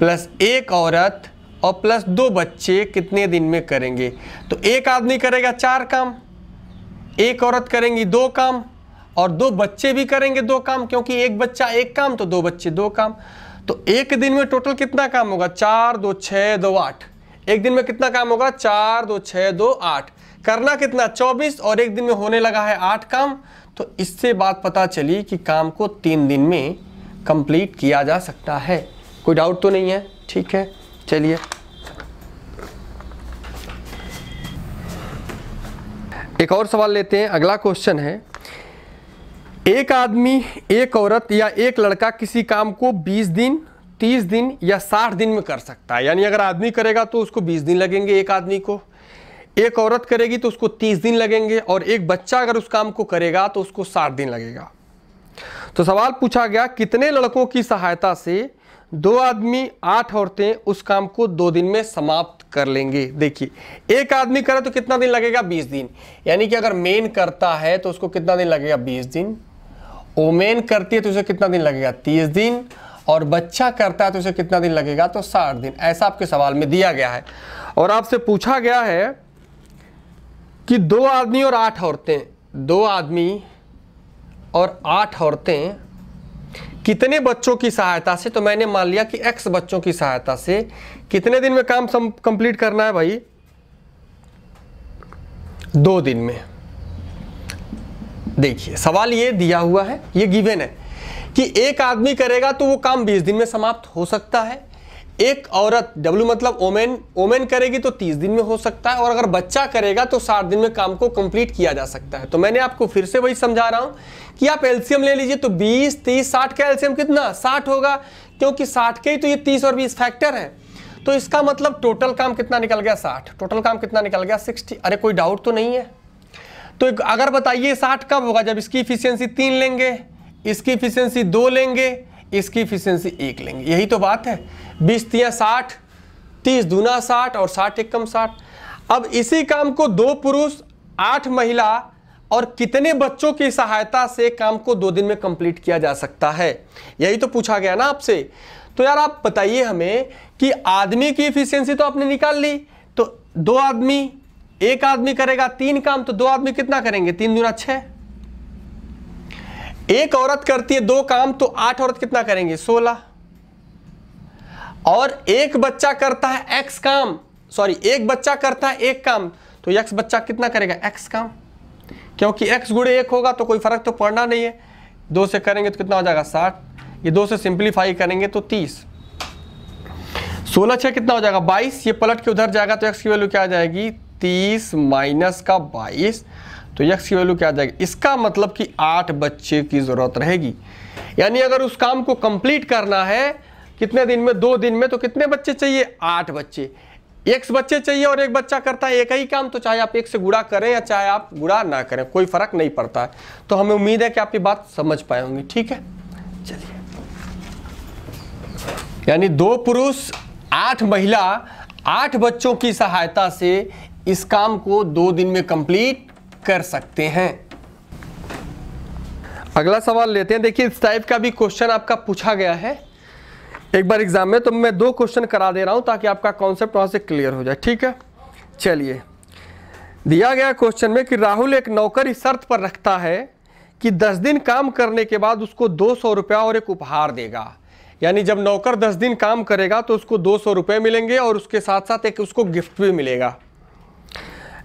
प्लस एक औरत और प्लस दो बच्चे कितने दिन में करेंगे तो एक आदमी करेगा चार काम एक औरत करेंगी दो काम और दो बच्चे भी करेंगे दो काम क्योंकि एक बच्चा एक काम तो दो बच्चे दो काम तो एक दिन में टोटल कितना काम होगा चार दो छः दो आठ एक दिन में कितना काम होगा चार दो छः दो आठ करना कितना चौबीस और एक दिन में होने लगा है आठ काम तो इससे बात पता चली कि काम को तीन दिन में कंप्लीट किया जा सकता है कोई डाउट तो नहीं है ठीक है चलिए एक और सवाल लेते हैं अगला क्वेश्चन है एक आदमी एक औरत या एक लड़का किसी काम को 20 दिन 30 दिन या 60 दिन में कर सकता है यानी अगर आदमी करेगा तो उसको 20 दिन लगेंगे एक आदमी को एक औरत करेगी तो उसको 30 दिन लगेंगे और एक बच्चा अगर उस काम को करेगा तो उसको 60 दिन लगेगा तो सवाल पूछा गया कितने लड़कों की सहायता से दो आदमी आठ औरतें उस काम को दो दिन में समाप्त कर लेंगे देखिए एक आदमी करे तो कितना दिन लगेगा बीस दिन यानी कि अगर मेन करता है तो उसको कितना दिन लगेगा बीस दिन ओमेन करती है तो उसे कितना दिन लगेगा तीस दिन और बच्चा करता है तो उसे कितना दिन लगेगा तो साठ दिन ऐसा आपके सवाल में दिया गया है और आपसे पूछा गया है कि दो आदमी और आठ औरतें दो आदमी और आठ औरतें कितने बच्चों की सहायता से तो मैंने मान लिया कि एक्स बच्चों की सहायता से कितने दिन में काम कंप्लीट करना है भाई दो दिन में देखिए सवाल ये दिया हुआ है ये गिवेन है कि एक आदमी करेगा तो वो काम 20 दिन में समाप्त हो सकता है एक औरत डब्ल्यू मतलब ओमेन ओमेन करेगी तो तीस दिन में हो सकता है और अगर बच्चा करेगा तो साठ दिन में काम को कंप्लीट किया जा सकता है तो मैंने आपको फिर से वही समझा रहा हूँ कि आप एल्सियम ले लीजिए तो बीस तीस साठ का एल्सियम कितना साठ होगा क्योंकि साठ के ही तो ये तीस और बीस फैक्टर है तो इसका मतलब टोटल काम कितना निकल गया साठ टोटल काम कितना निकल गया सिक्सटी अरे कोई डाउट तो नहीं है तो अगर बताइए साठ कब होगा जब इसकी इफिशियंसी तीन लेंगे इसकी इफिशियंसी दो लेंगे इसकी इफिशियंसी एक लेंगे यही तो बात है बीस तिया साठ तीस दूना साठ और साठ एक कम साठ अब इसी काम को दो पुरुष आठ महिला और कितने बच्चों की सहायता से काम को दो दिन में कंप्लीट किया जा सकता है यही तो पूछा गया ना आपसे तो यार आप बताइए हमें कि आदमी की इफिशियंसी तो आपने निकाल ली तो दो आदमी एक आदमी करेगा तीन काम तो दो आदमी कितना करेंगे तीन दूना छः एक औरत करती है दो काम तो आठ औरत कितना करेंगे सोलह और एक बच्चा करता है एक्स काम सॉरी एक बच्चा करता है एक काम तो एक्स बच्चा कितना करेगा एक्स काम क्योंकि एक्स गुड़े एक होगा तो कोई फर्क तो पड़ना नहीं है दो से करेंगे तो कितना हो जाएगा साठ ये दो से सिंप्लीफाई करेंगे तो तीस सोलह छह कितना हो जाएगा बाईस ये पलट के उधर जाएगा तो एक्स की वैल्यू क्या आ जाएगी तीस माइनस का बाईस तो यक्स की वैल्यू क्या आ जाएगी इसका मतलब कि आठ बच्चे की ज़रूरत रहेगी यानी अगर उस काम को कंप्लीट करना है कितने दिन में दो दिन में तो कितने बच्चे चाहिए आठ बच्चे एक बच्चे चाहिए और एक बच्चा करता है एक ही काम तो चाहे आप एक से गुड़ा करें या चाहे आप गुड़ा ना करें कोई फर्क नहीं पड़ता है तो हमें उम्मीद है कि आप ये बात समझ पाए होंगे ठीक है चलिए यानी दो पुरुष आठ महिला आठ बच्चों की सहायता से इस काम को दो दिन में कंप्लीट कर सकते हैं अगला सवाल लेते हैं देखिए इस टाइप का भी क्वेश्चन आपका पूछा गया है एक बार एग्जाम में तो मैं दो क्वेश्चन करा दे रहा हूं ताकि आपका कॉन्सेप्ट वहां से क्लियर हो जाए ठीक है चलिए दिया गया क्वेश्चन में कि राहुल एक नौकरी शर्त पर रखता है कि दस दिन काम करने के बाद उसको दो सौ रुपया और एक उपहार देगा यानी जब नौकर दस दिन काम करेगा तो उसको दो सौ रुपये मिलेंगे और उसके साथ साथ एक उसको गिफ्ट भी मिलेगा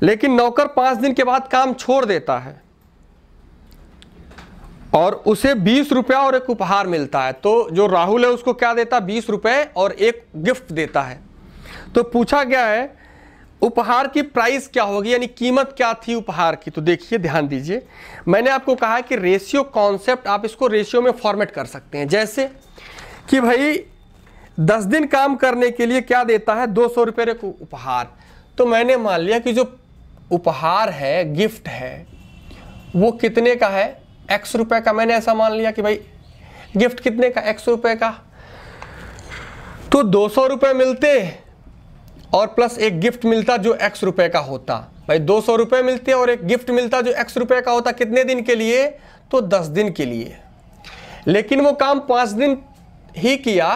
लेकिन नौकर पांच दिन के बाद काम छोड़ देता है और उसे बीस रुपया और एक उपहार मिलता है तो जो राहुल है उसको क्या देता है बीस रुपये और एक गिफ्ट देता है तो पूछा गया है उपहार की प्राइस क्या होगी यानी कीमत क्या थी उपहार की तो देखिए ध्यान दीजिए मैंने आपको कहा कि रेशियो कॉन्सेप्ट आप इसको रेशियो में फॉर्मेट कर सकते हैं जैसे कि भाई दस दिन काम करने के लिए क्या देता है दो सौ रुपये उपहार तो मैंने मान लिया कि जो उपहार है गिफ्ट है वो कितने का है एक्स रुपए का मैंने ऐसा मान लिया कि भाई गिफ्ट कितने का एक्स रुपए का तो दो सौ रुपये मिलते और प्लस एक गिफ्ट मिलता जो एक्स रुपए का होता भाई दो सौ रुपये मिलते और एक गिफ्ट मिलता जो एक्स रुपए का होता कितने दिन के लिए तो दस दिन के लिए लेकिन वो काम पाँच दिन ही किया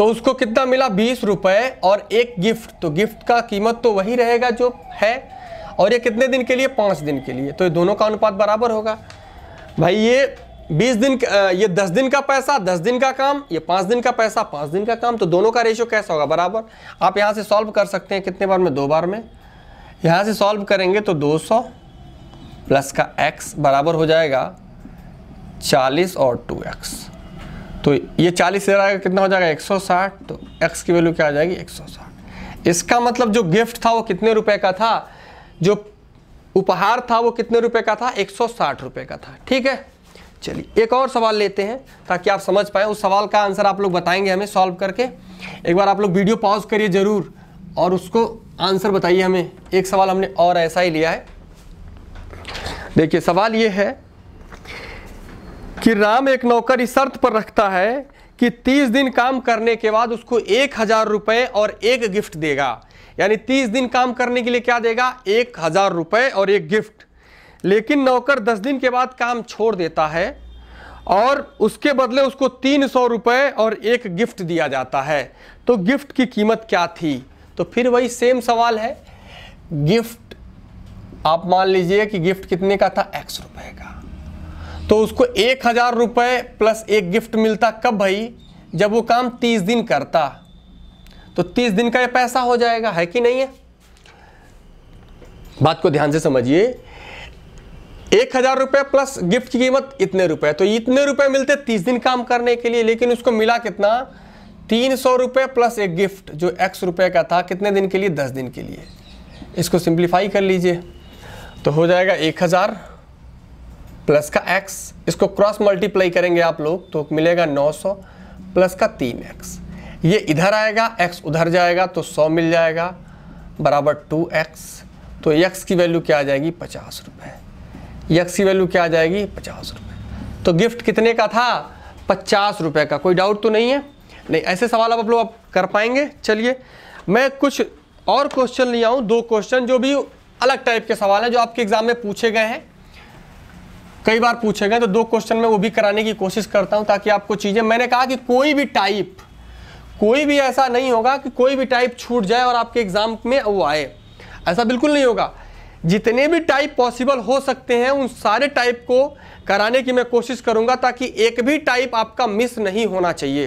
तो उसको कितना मिला बीस रुपये और एक गिफ्ट तो गिफ्ट का कीमत तो वही रहेगा जो है और ये कितने दिन के लिए पाँच दिन के लिए तो ये दोनों का अनुपात बराबर होगा भाई ये बीस दिन ये दस दिन का पैसा दस दिन का काम ये पाँच दिन का पैसा पाँच दिन का काम तो दोनों का रेशियो कैसा होगा बराबर आप यहाँ से सॉल्व कर सकते हैं कितने बार में दो बार में यहाँ से सॉल्व करेंगे तो सौ प्लस का एक्स बराबर हो जाएगा चालीस और टू एक्स तो ये चालीस हज़ार आएगा कितना हो जाएगा एक सौ साठ तो एक्स की वैल्यू क्या आ जाएगी एक सौ साठ इसका मतलब जो गिफ्ट था वो कितने रुपए का था जो उपहार था वो कितने रुपए का था एक सौ साठ रुपए का था ठीक है चलिए एक और सवाल लेते हैं ताकि आप समझ पाएँ उस सवाल का आंसर आप लोग बताएंगे हमें सॉल्व करके एक बार आप लोग वीडियो पॉज करिए ज़रूर और उसको आंसर बताइए हमें एक सवाल हमने और ऐसा ही लिया है देखिए सवाल ये है कि राम एक नौकर इस शर्त पर रखता है कि तीस दिन काम करने के बाद उसको एक हज़ार रुपये और एक गिफ्ट देगा यानी तीस दिन काम करने के लिए क्या देगा एक हज़ार रुपये और एक गिफ्ट लेकिन नौकर दस दिन के बाद काम छोड़ देता है और उसके बदले उसको तीन सौ रुपये और एक गिफ्ट दिया जाता है तो गिफ्ट की कीमत क्या थी तो फिर वही सेम सवाल है गिफ्ट आप मान लीजिए कि गिफ्ट कितने का था एक्स रुपये का तो उसको एक हज़ार रुपये प्लस एक गिफ्ट मिलता कब भाई जब वो काम तीस दिन करता तो तीस दिन का ये पैसा हो जाएगा है कि नहीं है बात को ध्यान से समझिए एक हजार रुपये प्लस गिफ्ट की कीमत इतने रुपए तो इतने रुपए मिलते तीस दिन काम करने के लिए लेकिन उसको मिला कितना तीन सौ रुपये प्लस एक गिफ्ट जो एक्स रुपए का था कितने दिन के लिए दस दिन के लिए इसको सिंप्लीफाई कर लीजिए तो हो जाएगा एक हज़ार प्लस का एक्स इसको क्रॉस मल्टीप्लाई करेंगे आप लोग तो मिलेगा 900 प्लस का तीन एक्स ये इधर आएगा एक्स उधर जाएगा तो 100 मिल जाएगा बराबर टू एक्स तो यक्स की वैल्यू क्या आ जाएगी पचास रुपये x की वैल्यू क्या आ जाएगी पचास रुपये तो गिफ्ट कितने का था पचास रुपये का कोई डाउट तो नहीं है नहीं ऐसे सवाल आप लोग आप कर पाएंगे चलिए मैं कुछ और क्वेश्चन लिया हूँ दो क्वेश्चन जो भी अलग टाइप के सवाल हैं जो आपके एग्ज़ाम में पूछे गए हैं कई बार पूछे गए तो दो क्वेश्चन में वो भी कराने की कोशिश करता हूँ ताकि आपको चीज़ें मैंने कहा कि कोई भी टाइप कोई भी ऐसा नहीं होगा कि कोई भी टाइप छूट जाए और आपके एग्ज़ाम में वो आए ऐसा बिल्कुल नहीं होगा जितने भी टाइप पॉसिबल हो सकते हैं उन सारे टाइप को कराने की मैं कोशिश करूंगा ताकि एक भी टाइप आपका मिस नहीं होना चाहिए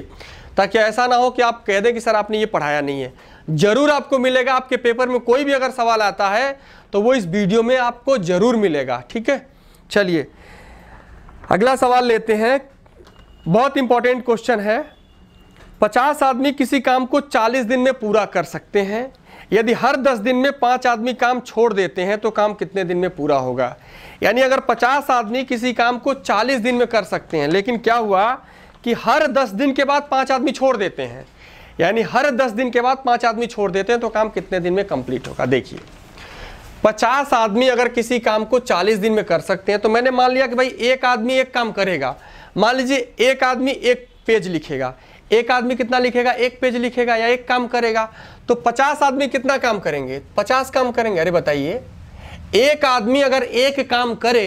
ताकि ऐसा ना हो कि आप कह दें कि सर आपने ये पढ़ाया नहीं है ज़रूर आपको मिलेगा आपके पेपर में कोई भी अगर सवाल आता है तो वो इस वीडियो में आपको ज़रूर मिलेगा ठीक है चलिए अगला सवाल लेते हैं बहुत इंपॉर्टेंट क्वेश्चन है पचास आदमी किसी काम को चालीस दिन में पूरा कर सकते हैं यदि हर दस दिन में पाँच आदमी काम छोड़ देते हैं तो काम कितने दिन में पूरा होगा यानी अगर पचास आदमी किसी काम को चालीस दिन में कर सकते हैं लेकिन क्या हुआ कि हर दस दिन के बाद पाँच आदमी छोड़ देते हैं यानी हर दस दिन के बाद पाँच आदमी छोड़ देते हैं तो काम कितने दिन में कंप्लीट होगा देखिए पचास आदमी अगर किसी काम को चालीस दिन में कर सकते हैं तो मैंने मान लिया कि भाई एक आदमी एक काम करेगा मान लीजिए एक आदमी एक पेज लिखेगा एक आदमी कितना लिखेगा एक पेज लिखेगा या एक काम करेगा तो पचास आदमी कितना काम करेंगे पचास काम करेंगे अरे बताइए एक आदमी अगर एक काम करे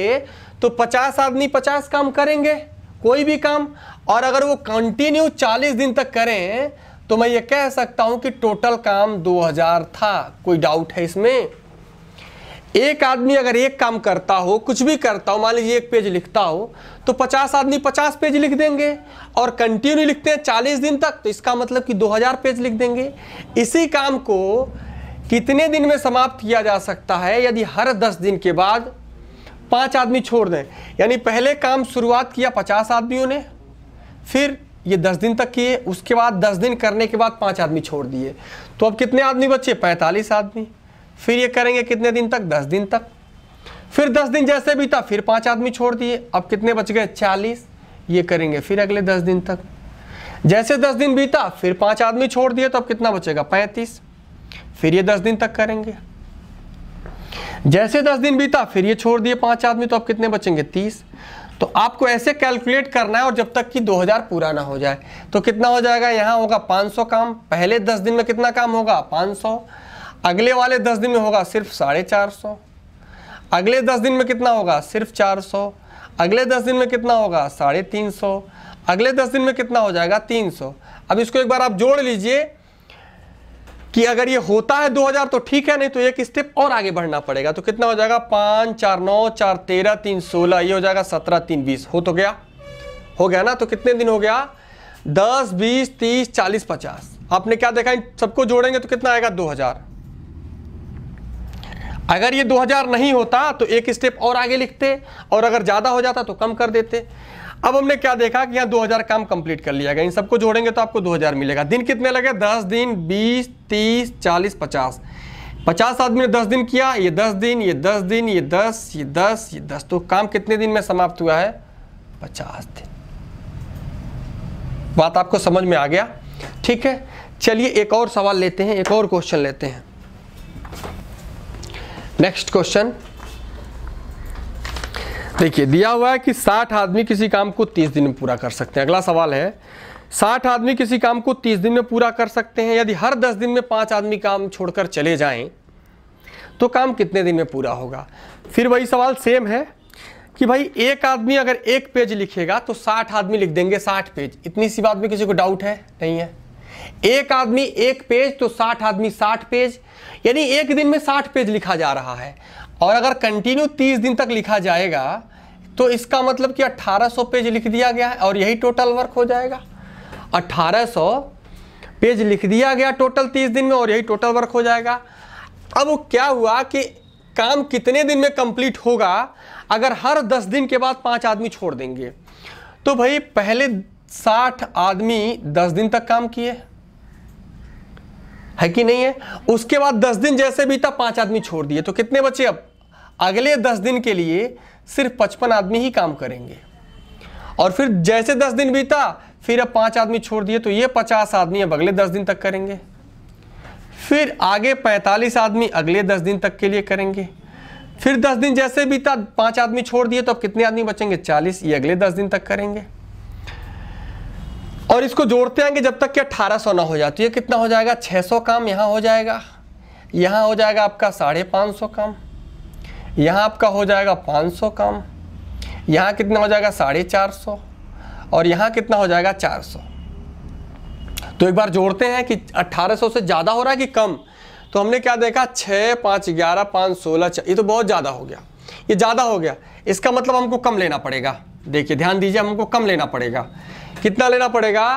तो पचास आदमी पचास काम करेंगे कोई भी काम और अगर वो कंटिन्यू चालीस दिन तक करें तो मैं ये कह सकता हूं कि टोटल काम 2000 था कोई डाउट है इसमें एक आदमी अगर एक काम करता हो कुछ भी करता हो मान लीजिए एक पेज लिखता हो तो पचास आदमी पचास पेज लिख देंगे और कंटिन्यू लिखते हैं चालीस दिन तक तो इसका मतलब कि दो हजार पेज लिख देंगे इसी काम को कितने दिन में समाप्त किया जा सकता है यदि हर दस दिन के बाद पाँच आदमी छोड़ दें यानी पहले काम शुरुआत किया पचास आदमियों ने फिर ये दस दिन तक किए उसके बाद दस दिन करने के बाद पाँच आदमी छोड़ दिए तो अब कितने आदमी बचे पैंतालीस आदमी फिर ये करेंगे कितने दिन तक दस दिन तक फिर दस दिन जैसे बीता फिर पांच आदमी छोड़ दिए अब कितने बच गए चालीस ये करेंगे फिर अगले दस दिन तक जैसे दस दिन बीता फिर पांच आदमी छोड़ दिए तो अब कितना बचेगा पैंतीस फिर ये दस दिन तक करेंगे जैसे दस दिन बीता फिर ये छोड़ दिए पांच आदमी तो अब कितने बचेंगे तीस तो आपको ऐसे कैलकुलेट करना है और जब तक कि 2000 पूरा ना हो जाए तो कितना हो जाएगा यहां होगा 500 काम पहले 10 दिन में कितना काम होगा सौ अगले वाले दस दिन में होगा सिर्फ साढ़े चार सौ अगले दस दिन में कितना होगा सिर्फ चार सौ अगले दस दिन में कितना होगा साढ़े तीन सौ अगले दस दिन में कितना हो जाएगा तीन सौ अब इसको एक बार आप जोड़ लीजिए कि अगर ये होता है दो हजार तो ठीक है नहीं तो एक स्टेप और आगे बढ़ना पड़ेगा तो कितना हो जाएगा पाँच चार नौ चार तेरह तीन सोलह ये हो जाएगा सत्रह तीन बीस हो तो गया हो गया ना तो कितने दिन हो गया दस बीस तीस चालीस पचास आपने क्या देखा सबको जोड़ेंगे तो कितना आएगा दो हज़ार अगर ये 2000 नहीं होता तो एक स्टेप और आगे लिखते और अगर ज़्यादा हो जाता तो कम कर देते अब हमने क्या देखा कि यहाँ 2000 काम कंप्लीट कर लिया गया इन सबको जोड़ेंगे तो आपको 2000 मिलेगा दिन कितने लगे 10 दिन 20 30 40 50 50 आदमी ने 10 दिन किया ये 10 दिन ये 10 दिन ये 10 ये 10 ये 10 तो काम कितने दिन में समाप्त हुआ है 50 दिन बात आपको समझ में आ गया ठीक है चलिए एक और सवाल लेते हैं एक और क्वेश्चन लेते हैं नेक्स्ट क्वेश्चन देखिए दिया हुआ है कि 60 आदमी किसी काम को 30 दिन में पूरा कर सकते हैं अगला सवाल है 60 आदमी किसी काम को 30 दिन में पूरा कर सकते हैं यदि हर 10 दिन में पांच आदमी काम छोड़कर चले जाएं तो काम कितने दिन में पूरा होगा फिर वही सवाल सेम है कि भाई एक आदमी अगर एक पेज लिखेगा तो साठ आदमी लिख देंगे साठ पेज इतनी सी बात में किसी को डाउट है नहीं है एक आदमी एक पेज तो साठ आदमी साठ पेज यानी एक दिन में साठ पेज लिखा जा रहा है और अगर कंटिन्यू तीस दिन तक लिखा जाएगा तो इसका मतलब कि 1800 पेज लिख दिया गया है और यही टोटल वर्क हो जाएगा 1800 पेज लिख दिया गया टोटल 30 दिन में और यही टोटल वर्क हो जाएगा अब क्या हुआ कि काम कितने दिन में कंप्लीट होगा अगर हर 10 दिन के बाद पांच आदमी छोड़ देंगे तो भाई पहले 60 आदमी 10 दिन तक काम किए है कि नहीं है उसके बाद दस दिन जैसे भी था पांच आदमी छोड़ दिए तो कितने बचे अब अगले दस दिन के लिए सिर्फ पचपन आदमी ही काम करेंगे और फिर जैसे दस दिन बीता फिर अब पांच आदमी छोड़ दिए तो ये पचास आदमी अब अगले दस दिन तक करेंगे फिर आगे पैंतालीस आदमी अगले दस दिन तक के लिए करेंगे फिर दस दिन जैसे बीता पांच आदमी छोड़ दिए तो अब कितने आदमी बचेंगे चालीस ये अगले दस दिन तक करेंगे और इसको जोड़ते आएंगे जब तक कि अट्ठारह ना हो जाती है कितना हो जाएगा 600 काम यहाँ हो जाएगा यहाँ हो जाएगा आपका साढ़े पाँच सौ काम यहाँ आपका हो जाएगा पाँच सौ काम यहाँ कितना हो जाएगा साढ़े चार सौ और यहाँ कितना हो जाएगा चार सौ तो एक बार जोड़ते हैं कि अट्ठारह सौ से ज़्यादा हो रहा है कि कम तो हमने क्या देखा छः पाँच ग्यारह पाँच सोलह ये तो बहुत ज़्यादा हो गया ये ज़्यादा हो गया इसका मतलब हमको कम लेना पड़ेगा देखिए ध्यान दीजिए हमको कम लेना पड़ेगा कितना लेना पड़ेगा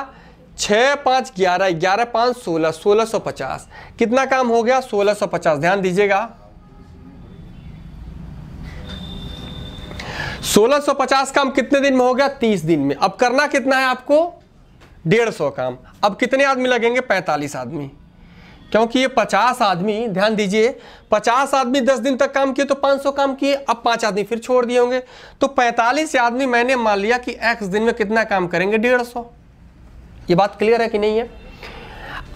छः पाँच ग्यारह ग्यारह पाँच सोलह सोलह सौ पचास कितना काम हो गया सोलह सौ पचास ध्यान दीजिएगा सोलह सौ पचास काम कितने दिन में हो गया तीस दिन में अब करना कितना है आपको डेढ़ सौ काम अब कितने आदमी लगेंगे पैंतालीस आदमी क्योंकि ये पचास आदमी ध्यान दीजिए पचास आदमी दस दिन तक काम किए तो पाँच सौ काम किए अब पाँच आदमी फिर छोड़ दिए होंगे तो पैंतालीस आदमी मैंने मान लिया कि एक्स दिन में कितना काम करेंगे डेढ़ सौ ये बात क्लियर है कि नहीं है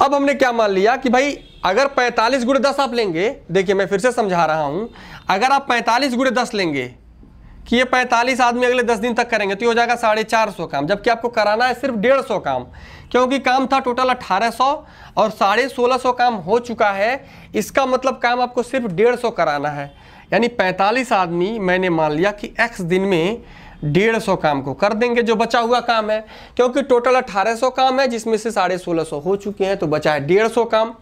अब हमने क्या मान लिया कि भाई अगर 45 गुड़े दस आप लेंगे देखिए मैं फिर से समझा रहा हूँ अगर आप पैंतालीस गुड़े दस लेंगे कि ये पैंतालीस आदमी अगले दस दिन तक करेंगे तो ये हो जाएगा साढ़े चार सौ काम जबकि आपको कराना है सिर्फ डेढ़ सौ काम क्योंकि काम था टोटल 1800 और साढ़े सोलह काम हो चुका है इसका मतलब काम आपको सिर्फ डेढ़ सौ कराना है यानी 45 आदमी मैंने मान लिया कि एक्स दिन में डेढ़ सौ काम को कर देंगे जो बचा हुआ काम है क्योंकि टोटल 1800 काम है जिसमें से साढ़े सोलह हो चुके हैं तो बचा है डेढ़ सौ काम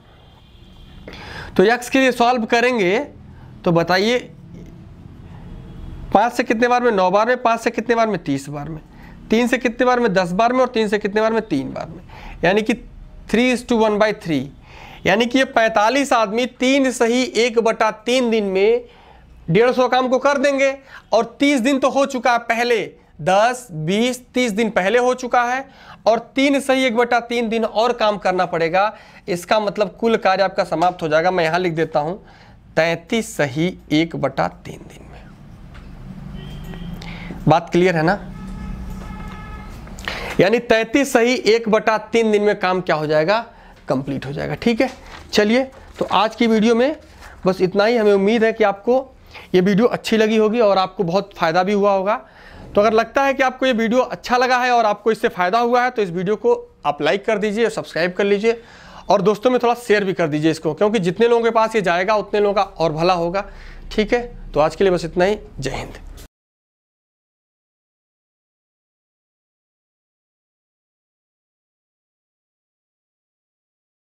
तो यक्स के लिए सॉल्व करेंगे तो बताइए पाँच से कितने बार में नौ बार में पाँच से कितने बार में तीस बार में तीन से कितने बार में दस बार में और तीन से कितने बार में तीन बार में यानी कि three is two one by three यानी कि ये पैंतालीस आदमी तीन सही एक बटा तीन दिन में डेढ़ सौ काम को कर देंगे और तीस दिन तो हो चुका है पहले दस बीस तीस दिन पहले हो चुका है और तीन सही एक बटा तीन दिन और काम करना पड़ेगा इसका मतलब कुल कार्य आपका समाप्त हो जाएगा मैं यहाँ लिख देता हूँ तैंतीस सही एक बटा तीन दिन में बात क्लियर है ना यानी तैतीस सही एक बटा तीन दिन में काम क्या हो जाएगा कंप्लीट हो जाएगा ठीक है चलिए तो आज की वीडियो में बस इतना ही हमें उम्मीद है कि आपको ये वीडियो अच्छी लगी होगी और आपको बहुत फ़ायदा भी हुआ होगा तो अगर लगता है कि आपको ये वीडियो अच्छा लगा है और आपको इससे फ़ायदा हुआ है तो इस वीडियो को आप लाइक कर दीजिए और सब्सक्राइब कर लीजिए और दोस्तों में थोड़ा शेयर भी कर दीजिए इसको क्योंकि जितने लोगों के पास ये जाएगा उतने लोगों का और भला होगा ठीक है तो आज के लिए बस इतना ही जय हिंद